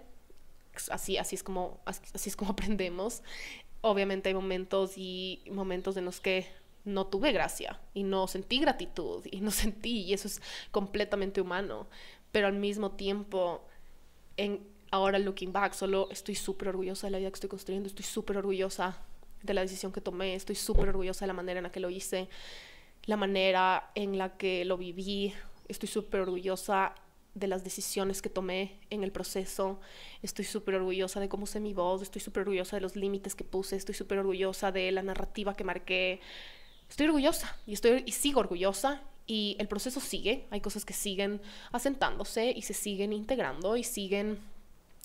Así, así, es como, así es como aprendemos. Obviamente hay momentos y momentos en los que no tuve gracia y no sentí gratitud y no sentí, y eso es completamente humano, pero al mismo tiempo, en, ahora looking back, solo estoy súper orgullosa de la vida que estoy construyendo, estoy súper orgullosa de la decisión que tomé, estoy súper orgullosa de la manera en la que lo hice, la manera en la que lo viví, estoy súper orgullosa de las decisiones que tomé en el proceso, estoy súper orgullosa de cómo usé mi voz, estoy súper orgullosa de los límites que puse, estoy súper orgullosa de la narrativa que marqué, estoy orgullosa y, estoy, y sigo orgullosa y el proceso sigue, hay cosas que siguen asentándose y se siguen integrando y siguen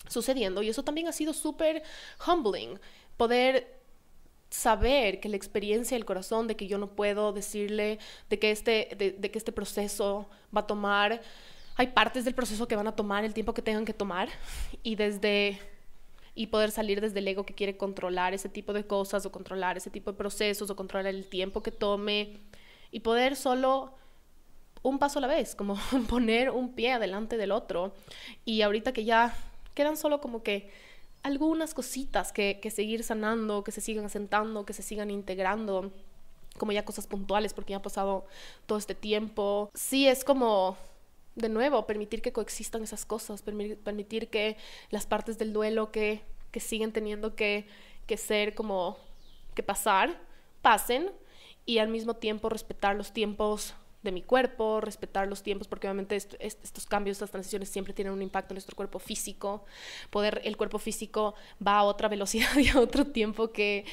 sucediendo y eso también ha sido súper humbling, poder saber que la experiencia del corazón de que yo no puedo decirle de que este de, que este proceso va a tomar hay partes del proceso que van a tomar el tiempo que tengan que tomar y desde y poder salir desde el ego que quiere controlar ese tipo de cosas o controlar ese tipo de procesos o controlar el tiempo que tome y poder solo un paso a la vez, como poner un pie adelante del otro. Y ahorita que ya quedan solo como que algunas cositas que, seguir sanando, que se sigan asentando, que se sigan integrando, como ya cosas puntuales porque ya ha pasado todo este tiempo. Sí, es como de nuevo, permitir que coexistan esas cosas, permitir que las partes del duelo que, siguen teniendo que, ser como que pasar, pasen y al mismo tiempo respetar los tiempos de mi cuerpo, respetar los tiempos, porque obviamente estos cambios, estas transiciones siempre tienen un impacto en nuestro cuerpo físico. Poder, el cuerpo físico va a otra velocidad y a otro tiempo que,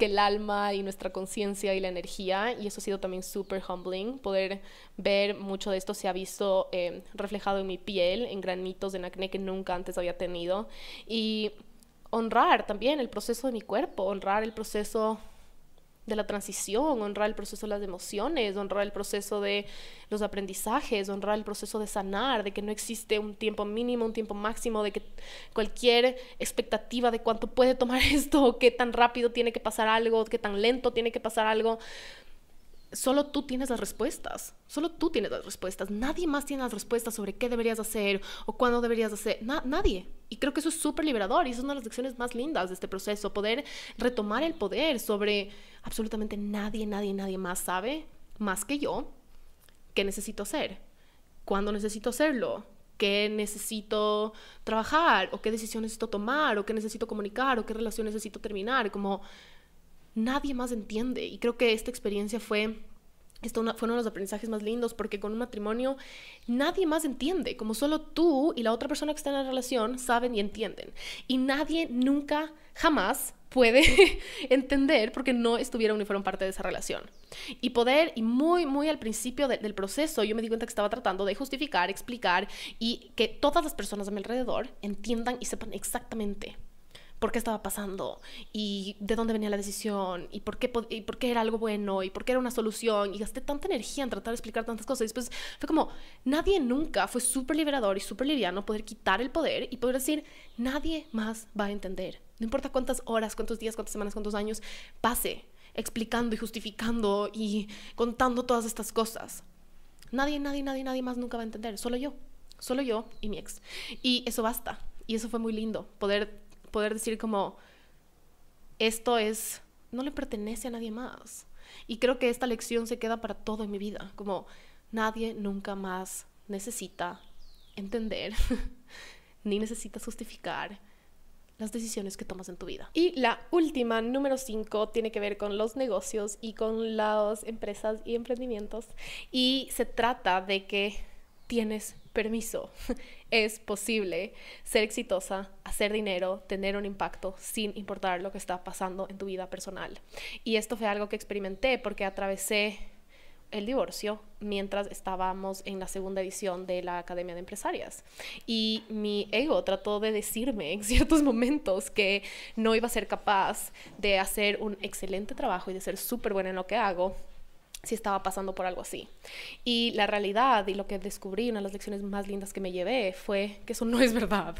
que el alma y nuestra conciencia y la energía, y eso ha sido también súper humbling, poder ver mucho de esto se ha visto eh, reflejado en mi piel, en granitos de acné que nunca antes había tenido, y honrar también el proceso de mi cuerpo, honrar el proceso de la transición, honrar el proceso de las emociones, honrar el proceso de los aprendizajes, honrar el proceso de sanar, de que no existe un tiempo mínimo, un tiempo máximo, de que cualquier expectativa de cuánto puede tomar esto, qué tan rápido tiene que pasar algo, qué tan lento tiene que pasar algo, solo tú tienes las respuestas, solo tú tienes las respuestas, nadie más tiene las respuestas sobre qué deberías hacer o cuándo deberías hacer, nadie. Y creo que eso es súper liberador y es una de las lecciones más lindas de este proceso, poder retomar el poder sobre absolutamente nadie, nadie, nadie más sabe, más que yo, qué necesito hacer, cuándo necesito hacerlo, qué necesito trabajar o qué decisión necesito tomar o qué necesito comunicar o qué relación necesito terminar, como nadie más entiende. Y creo que esta experiencia fue esto uno de los aprendizajes más lindos porque con un matrimonio nadie más entiende, como solo tú y la otra persona que está en la relación saben y entienden. Y nadie nunca, jamás puede entender porque no estuvieron y fueron parte de esa relación. Y poder, y muy, muy al principio del proceso, yo me di cuenta que estaba tratando de justificar, explicar y que todas las personas a mi alrededor entiendan y sepan exactamente por qué estaba pasando y de dónde venía la decisión y por qué, y por qué era algo bueno y por qué era una solución. Y gasté tanta energía en tratar de explicar tantas cosas. Y después fue como, nadie nunca fue súper liberador y súper liviano poder quitar el poder y poder decir, nadie más va a entender. No importa cuántas horas, cuántos días, cuántas semanas, cuántos años pase explicando y justificando y contando todas estas cosas. Nadie, nadie, nadie, nadie más nunca va a entender. Solo yo. Solo yo y mi ex. Y eso basta. Y eso fue muy lindo, poder poder decir como, esto es, no le pertenece a nadie más. Y creo que esta lección se queda para todo en mi vida, como nadie nunca más necesita entender ni necesita justificar las decisiones que tomas en tu vida. Y la última, número 5, tiene que ver con los negocios y con las empresas y emprendimientos. Y se trata de que tienes permiso. Es posible ser exitosa, hacer dinero, tener un impacto sin importar lo que está pasando en tu vida personal. Y esto fue algo que experimenté porque atravesé el divorcio mientras estábamos en la segunda edición de la Academia de Empresarias. Y mi ego trató de decirme en ciertos momentos que no iba a ser capaz de hacer un excelente trabajo y de ser súper buena en lo que hago si estaba pasando por algo así. Y la realidad y lo que descubrí, una de las lecciones más lindas que me llevé fue que eso no es verdad,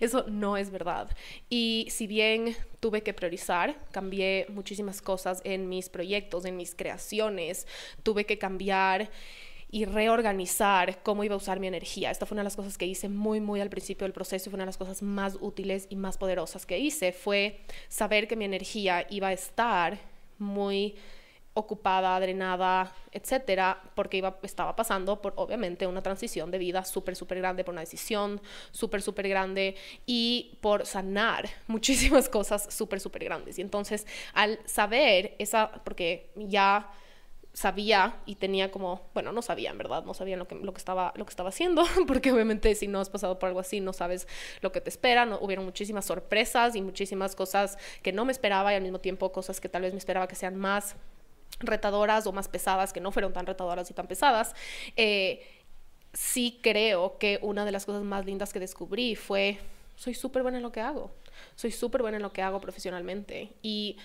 eso no es verdad. Y si bien tuve que priorizar, cambié muchísimas cosas en mis proyectos, en mis creaciones, tuve que cambiar y reorganizar cómo iba a usar mi energía. Esta fue una de las cosas que hice muy, muy al principio del proceso y fue una de las cosas más útiles y más poderosas que hice, fue saber que mi energía iba a estar muy ocupada, drenada, etcétera, porque iba, estaba pasando por obviamente una transición de vida súper, súper grande, por una decisión súper, súper grande y por sanar muchísimas cosas súper, súper grandes. Y entonces, al saber esa, porque ya sabía y tenía como, bueno, no sabía verdad, no sabía lo que, lo que, estaba, lo que estaba haciendo, porque obviamente si no has pasado por algo así, no sabes lo que te espera, no, hubieron muchísimas sorpresas y muchísimas cosas que no me esperaba y al mismo tiempo cosas que tal vez me esperaba que sean más retadoras o más pesadas, que no fueron tan retadoras y tan pesadas, eh, sí creo que una de las cosas más lindas que descubrí fue, soy súper buena en lo que hago, soy súper buena en lo que hago profesionalmente. Y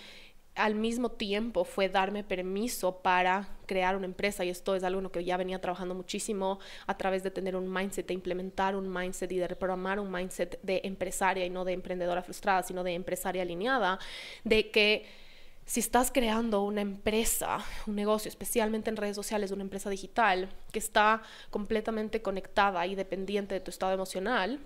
al mismo tiempo fue darme permiso para crear una empresa y esto es algo en lo que ya venía trabajando muchísimo a través de tener un mindset, de implementar un mindset y de reprogramar un mindset de empresaria y no de emprendedora frustrada, sino de empresaria alineada, de que si estás creando una empresa, un negocio, especialmente en redes sociales, una empresa digital que está completamente conectada y dependiente de tu estado emocional,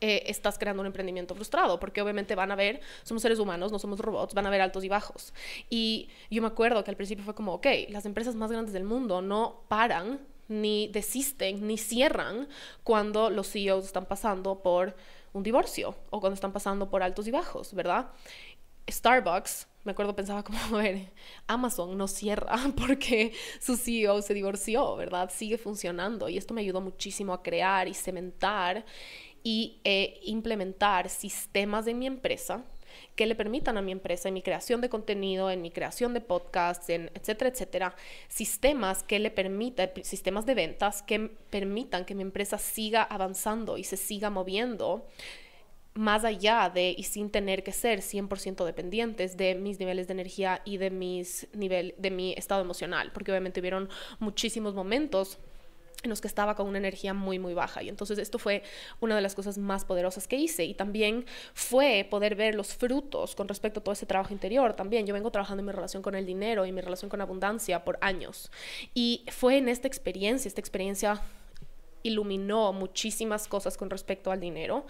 eh, estás creando un emprendimiento frustrado, porque obviamente van a ver, somos seres humanos, no somos robots, van a ver altos y bajos. Y yo me acuerdo que al principio fue como, ok, las empresas más grandes del mundo no paran, ni desisten, ni cierran cuando los CEOs están pasando por un divorcio o cuando están pasando por altos y bajos, ¿verdad? Starbucks me acuerdo pensaba como, a ver, Amazon no cierra porque su CEO se divorció, ¿verdad? Sigue funcionando y esto me ayudó muchísimo a crear y cementar y eh, implementar sistemas en mi empresa que le permitan a mi empresa en mi creación de contenido, en mi creación de podcast, etcétera, etcétera, sistemas que le permitan, sistemas de ventas que permitan que mi empresa siga avanzando y se siga moviendo más allá de y sin tener que ser 100% dependientes de mis niveles de energía y de mis nivel de mi estado emocional, porque obviamente hubieron muchísimos momentos en los que estaba con una energía muy muy baja y entonces esto fue una de las cosas más poderosas que hice y también fue poder ver los frutos con respecto a todo ese trabajo interior también yo vengo trabajando en mi relación con el dinero y mi relación con abundancia por años y fue en esta experiencia esta experiencia iluminó muchísimas cosas con respecto al dinero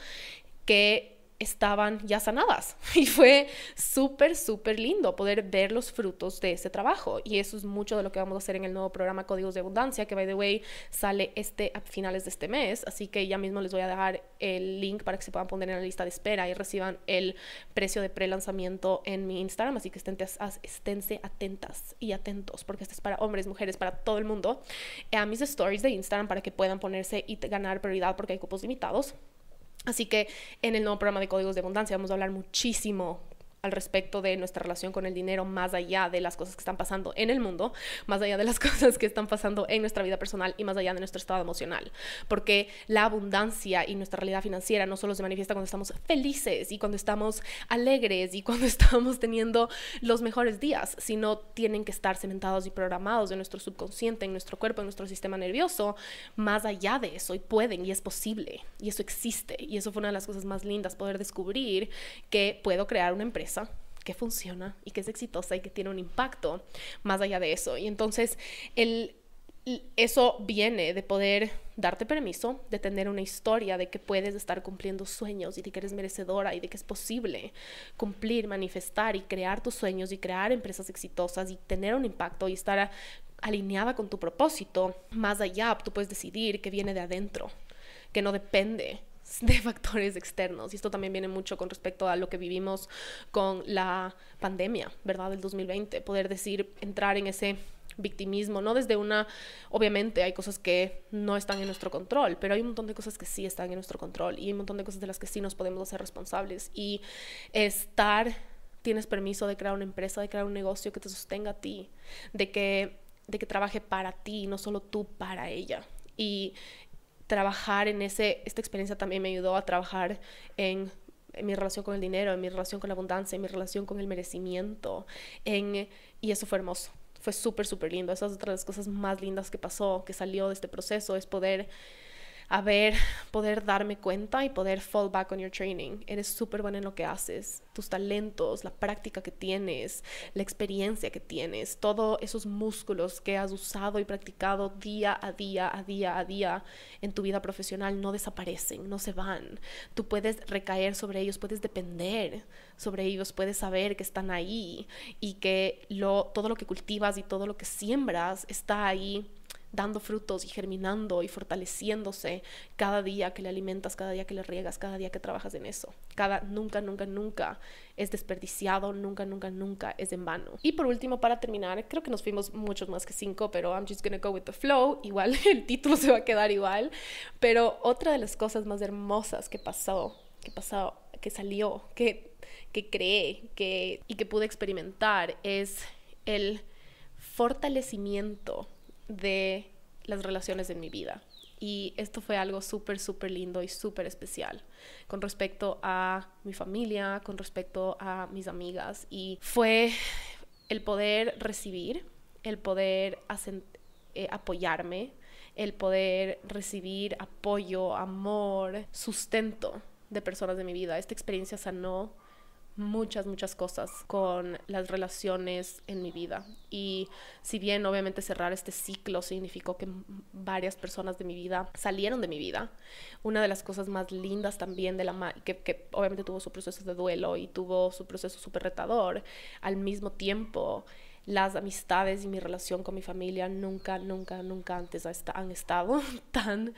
que estaban ya sanadas. Y fue súper, súper lindo poder ver los frutos de ese trabajo. Y eso es mucho de lo que vamos a hacer en el nuevo programa Códigos de Abundancia, que by the way sale este a finales de este mes. Así que ya mismo les voy a dejar el link para que se puedan poner en la lista de espera y reciban el precio de prelanzamiento en mi Instagram. Así que esténse atentas y atentos, porque este es para hombres, mujeres, para todo el mundo. A mis stories de Instagram para que puedan ponerse y ganar prioridad porque hay cupos limitados. Así que en el nuevo programa de Códigos de Abundancia vamos a hablar muchísimo al respecto de nuestra relación con el dinero más allá de las cosas que están pasando en el mundo, más allá de las cosas que están pasando en nuestra vida personal y más allá de nuestro estado emocional. Porque la abundancia y nuestra realidad financiera no solo se manifiesta cuando estamos felices y cuando estamos alegres y cuando estamos teniendo los mejores días, sino tienen que estar cementados y programados en nuestro subconsciente, en nuestro cuerpo, en nuestro sistema nervioso, más allá de eso. Y pueden y es posible y eso existe. Y eso fue una de las cosas más lindas, poder descubrir que puedo crear una empresa que funciona y que es exitosa y que tiene un impacto más allá de eso. Y entonces el, eso viene de poder darte permiso, de tener una historia de que puedes estar cumpliendo sueños y de que eres merecedora y de que es posible cumplir, manifestar y crear tus sueños y crear empresas exitosas y tener un impacto y estar alineada con tu propósito. Más allá, tú puedes decidir que viene de adentro, que no depende de factores externos. Y esto también viene mucho con respecto a lo que vivimos con la pandemia, ¿verdad? Del 2020. Poder decir, entrar en ese victimismo, no desde una, obviamente hay cosas que no están en nuestro control, pero hay un montón de cosas que sí están en nuestro control y un montón de cosas de las que sí nos podemos hacer responsables y estar, tienes permiso de crear una empresa, de crear un negocio que te sostenga a ti, de que, de que trabaje para ti, no solo tú para ella. Y trabajar en ese, esta experiencia también me ayudó a trabajar en, mi relación con el dinero, en mi relación con la abundancia, en mi relación con el merecimiento, en, y eso fue hermoso. Fue súper, súper lindo. esas es otra de las cosas más lindas que pasó, que salió de este proceso, es poder a ver, poder darme cuenta y poder fall back on your training. Eres súper buena en lo que haces, tus talentos, la práctica que tienes, la experiencia que tienes, todos esos músculos que has usado y practicado día a día, a día a día en tu vida profesional no desaparecen, no se van. Tú puedes recaer sobre ellos, puedes depender sobre ellos, puedes saber que están ahí y que lo, todo lo que cultivas y todo lo que siembras está ahí dando frutos y germinando y fortaleciéndose cada día que le alimentas, cada día que le riegas, cada día que trabajas en eso. Cada nunca, nunca, nunca es desperdiciado, nunca, nunca, nunca es en vano. Y por último, para terminar, creo que nos fuimos muchos más que cinco, pero I'm just gonna go with the flow. Igual el título se va a quedar igual, pero otra de las cosas más hermosas que pasó, que pasó, que salió, que, que creé que, y que pude experimentar es el fortalecimiento de las relaciones en mi vida. Y esto fue algo súper, súper lindo y súper especial con respecto a mi familia, con respecto a mis amigas. Y fue el poder recibir, el poder eh, apoyarme, el poder recibir apoyo, amor, sustento de personas de mi vida. Esta experiencia sanó muchas, muchas cosas con las relaciones en mi vida. Y si bien obviamente cerrar este ciclo significó que varias personas de mi vida salieron de mi vida, una de las cosas más lindas también de la que, que obviamente tuvo su proceso de duelo y tuvo su proceso súper retador, al mismo tiempo las amistades y mi relación con mi familia nunca, nunca, nunca antes han estado tan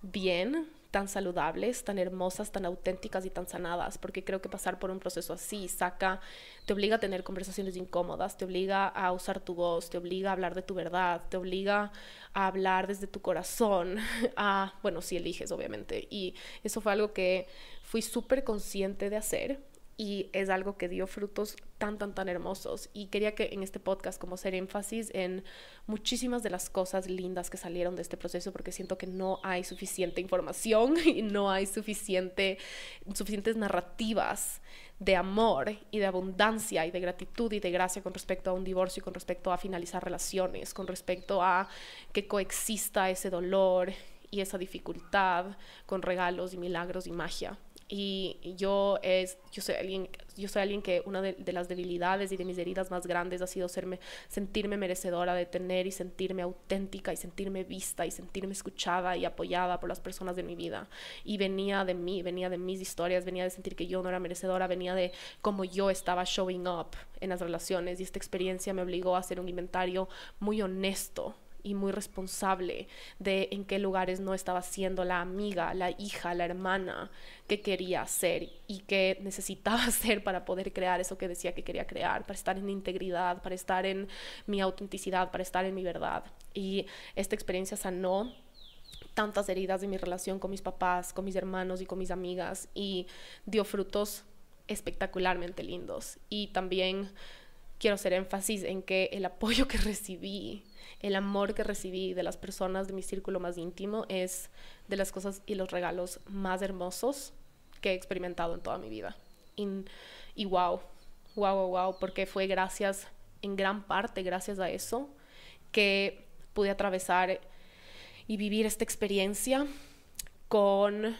bien tan saludables, tan hermosas, tan auténticas y tan sanadas, porque creo que pasar por un proceso así saca, te obliga a tener conversaciones incómodas, te obliga a usar tu voz, te obliga a hablar de tu verdad, te obliga a hablar desde tu corazón, a, bueno, si eliges, obviamente. Y eso fue algo que fui súper consciente de hacer y es algo que dio frutos tan, tan, tan hermosos. Y quería que en este podcast como hacer énfasis en muchísimas de las cosas lindas que salieron de este proceso porque siento que no hay suficiente información y no hay suficiente, suficientes narrativas de amor y de abundancia y de gratitud y de gracia con respecto a un divorcio y con respecto a finalizar relaciones, con respecto a que coexista ese dolor y esa dificultad con regalos y milagros y magia. Y yo, es, yo, soy alguien, yo que una de, las debilidades y de mis heridas más grandes ha sido serme, sentirme merecedora de tener y sentirme auténtica y sentirme vista y sentirme escuchada y apoyada por las personas de mi vida. Y venía de mí, venía de mis historias, venía de sentir que yo no era merecedora, venía de cómo yo estaba showing up en las relaciones y esta experiencia me obligó a hacer un inventario muy honesto y muy responsable de en qué lugares no estaba siendo la amiga, la hija, la hermana que quería ser y que necesitaba ser para poder crear eso que decía que quería crear, para estar en integridad, para estar en mi autenticidad, para estar en mi verdad. Y esta experiencia sanó tantas heridas de mi relación con mis papás, con mis hermanos y con mis amigas y dio frutos espectacularmente lindos. Y también quiero hacer énfasis en que el apoyo que recibí, el amor que recibí de las personas de mi círculo más íntimo es de las cosas y los regalos más hermosos que he experimentado en toda mi vida. Y, wow, wow, wow, wow, porque fue gracias, en gran parte gracias a eso, que pude atravesar y vivir esta experiencia con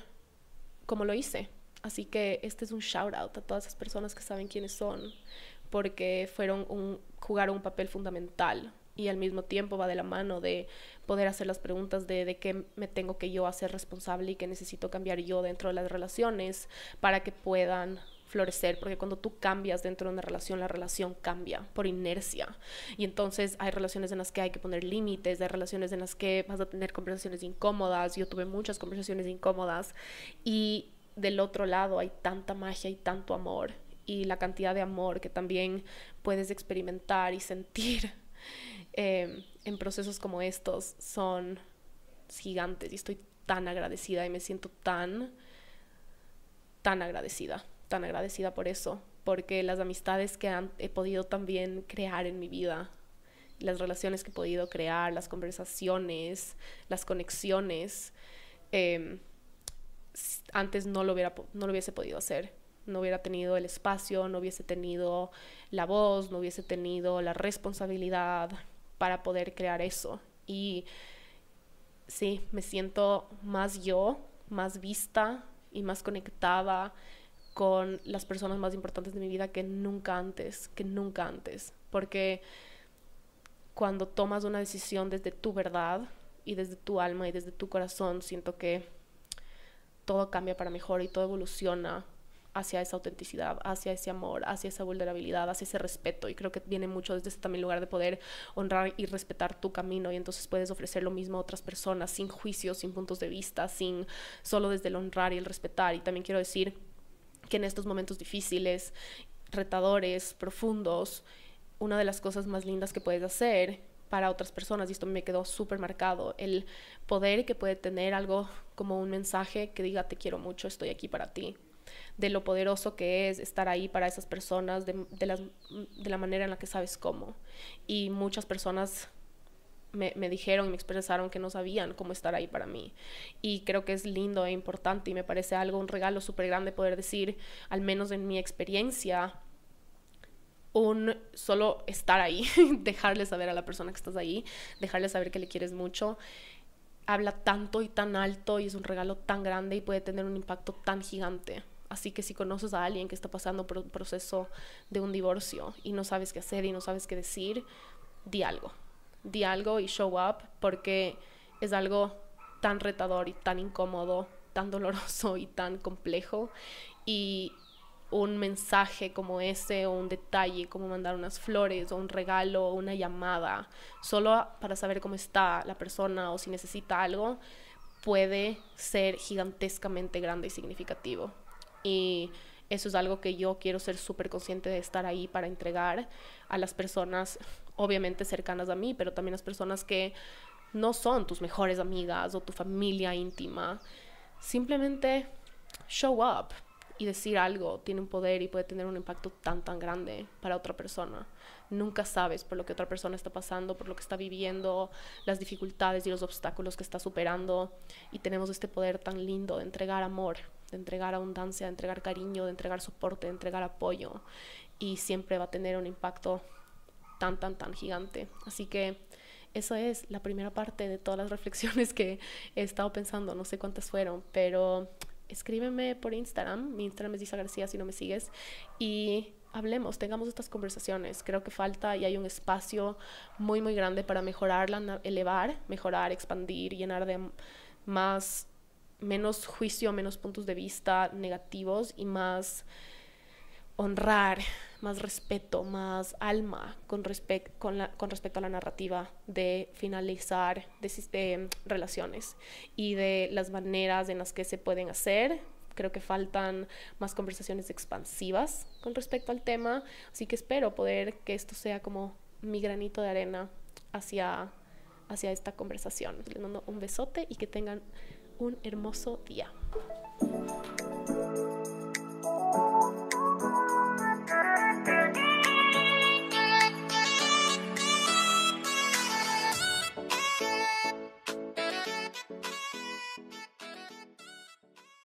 como lo hice. Así que este es un shout out a todas esas personas que saben quiénes son, porque fueron un, jugaron un papel fundamental y al mismo tiempo va de la mano de poder hacer las preguntas de, de qué me tengo que yo hacer responsable y qué necesito cambiar yo dentro de las relaciones para que puedan florecer, porque cuando tú cambias dentro de una relación, la relación cambia por inercia. Y entonces hay relaciones en las que hay que poner límites, hay relaciones en las que vas a tener conversaciones incómodas, yo tuve muchas conversaciones incómodas, y del otro lado hay tanta magia y tanto amor y la cantidad de amor que también puedes experimentar y sentir em, en procesos como estos son gigantes y estoy tan agradecida y me siento tan, tan agradecida, tan agradecida por eso, porque las amistades que he podido también crear en mi vida, las relaciones que he podido crear, las conversaciones, las conexiones, em, antes no lo, hubiera, no lo hubiese podido hacer no hubiera tenido el espacio, no hubiese tenido la voz, no hubiese tenido la responsabilidad para poder crear eso. Y sí, me siento más yo, más vista y más conectada con las personas más importantes de mi vida que nunca antes, que nunca antes. Porque cuando tomas una decisión desde tu verdad y desde tu alma y desde tu corazón, siento que todo cambia para mejor y todo evoluciona hacia esa autenticidad, hacia ese amor, hacia esa vulnerabilidad, hacia ese respeto. Y creo que viene mucho desde ese también lugar de poder honrar y respetar tu camino y entonces puedes ofrecer lo mismo a otras personas sin juicios, sin puntos de vista, sin solo desde el honrar y el respetar. Y también quiero decir que en estos momentos difíciles, retadores, profundos, una de las cosas más lindas que puedes hacer para otras personas, y esto me quedó súper marcado, el poder que puede tener algo como un mensaje que diga te quiero mucho, estoy aquí para ti, de lo poderoso que es estar ahí para esas personas, de, la manera en la que sabes cómo. Y muchas personas me, me, dijeron y me expresaron que no sabían cómo estar ahí para mí. Y creo que es lindo e importante y me parece algo, un regalo súper grande poder decir, al menos en mi experiencia, un solo estar ahí, dejarle saber a la persona que estás ahí, dejarle saber que le quieres mucho. Habla tanto y tan alto y es un regalo tan grande y puede tener un impacto tan gigante. Así que si conoces a alguien que está pasando por un proceso de un divorcio y no sabes qué hacer y no sabes qué decir, di algo. Di algo y show up porque es algo tan retador y tan incómodo, tan doloroso y tan complejo. Y un mensaje como ese o un detalle, como mandar unas flores o un regalo o una llamada, solo para saber cómo está la persona o si necesita algo, puede ser gigantescamente grande y significativo. Y eso es algo que yo quiero ser súper consciente de estar ahí para entregar a las personas, obviamente cercanas a mí, pero también a las personas que no son tus mejores amigas o tu familia íntima. Simplemente show up y decir algo tiene un poder y puede tener un impacto tan, tan grande para otra persona. Nunca sabes por lo que otra persona está pasando, por lo que está viviendo, las dificultades y los obstáculos que está superando. Y tenemos este poder tan lindo de entregar amor de entregar abundancia, de entregar cariño, de entregar soporte, de entregar apoyo y siempre va a tener un impacto tan, tan, tan gigante. Así que eso es la primera parte de todas las reflexiones que he estado pensando, no sé cuántas fueron, pero escríbeme por Instagram, mi Instagram es Isa García si no me sigues, y hablemos, tengamos estas conversaciones. Creo que falta y hay un espacio muy, muy grande para mejorarla, elevar, mejorar, expandir, llenar de más menos juicio, menos puntos de vista negativos y más honrar, más respeto, más alma con, con, con respecto a la narrativa de finalizar de, relaciones y de las maneras en las que se pueden hacer. Creo que faltan más conversaciones expansivas con respecto al tema, así que espero poder que esto sea como mi granito de arena hacia, hacia esta conversación. Les mando un besote y que tengan un hermoso día.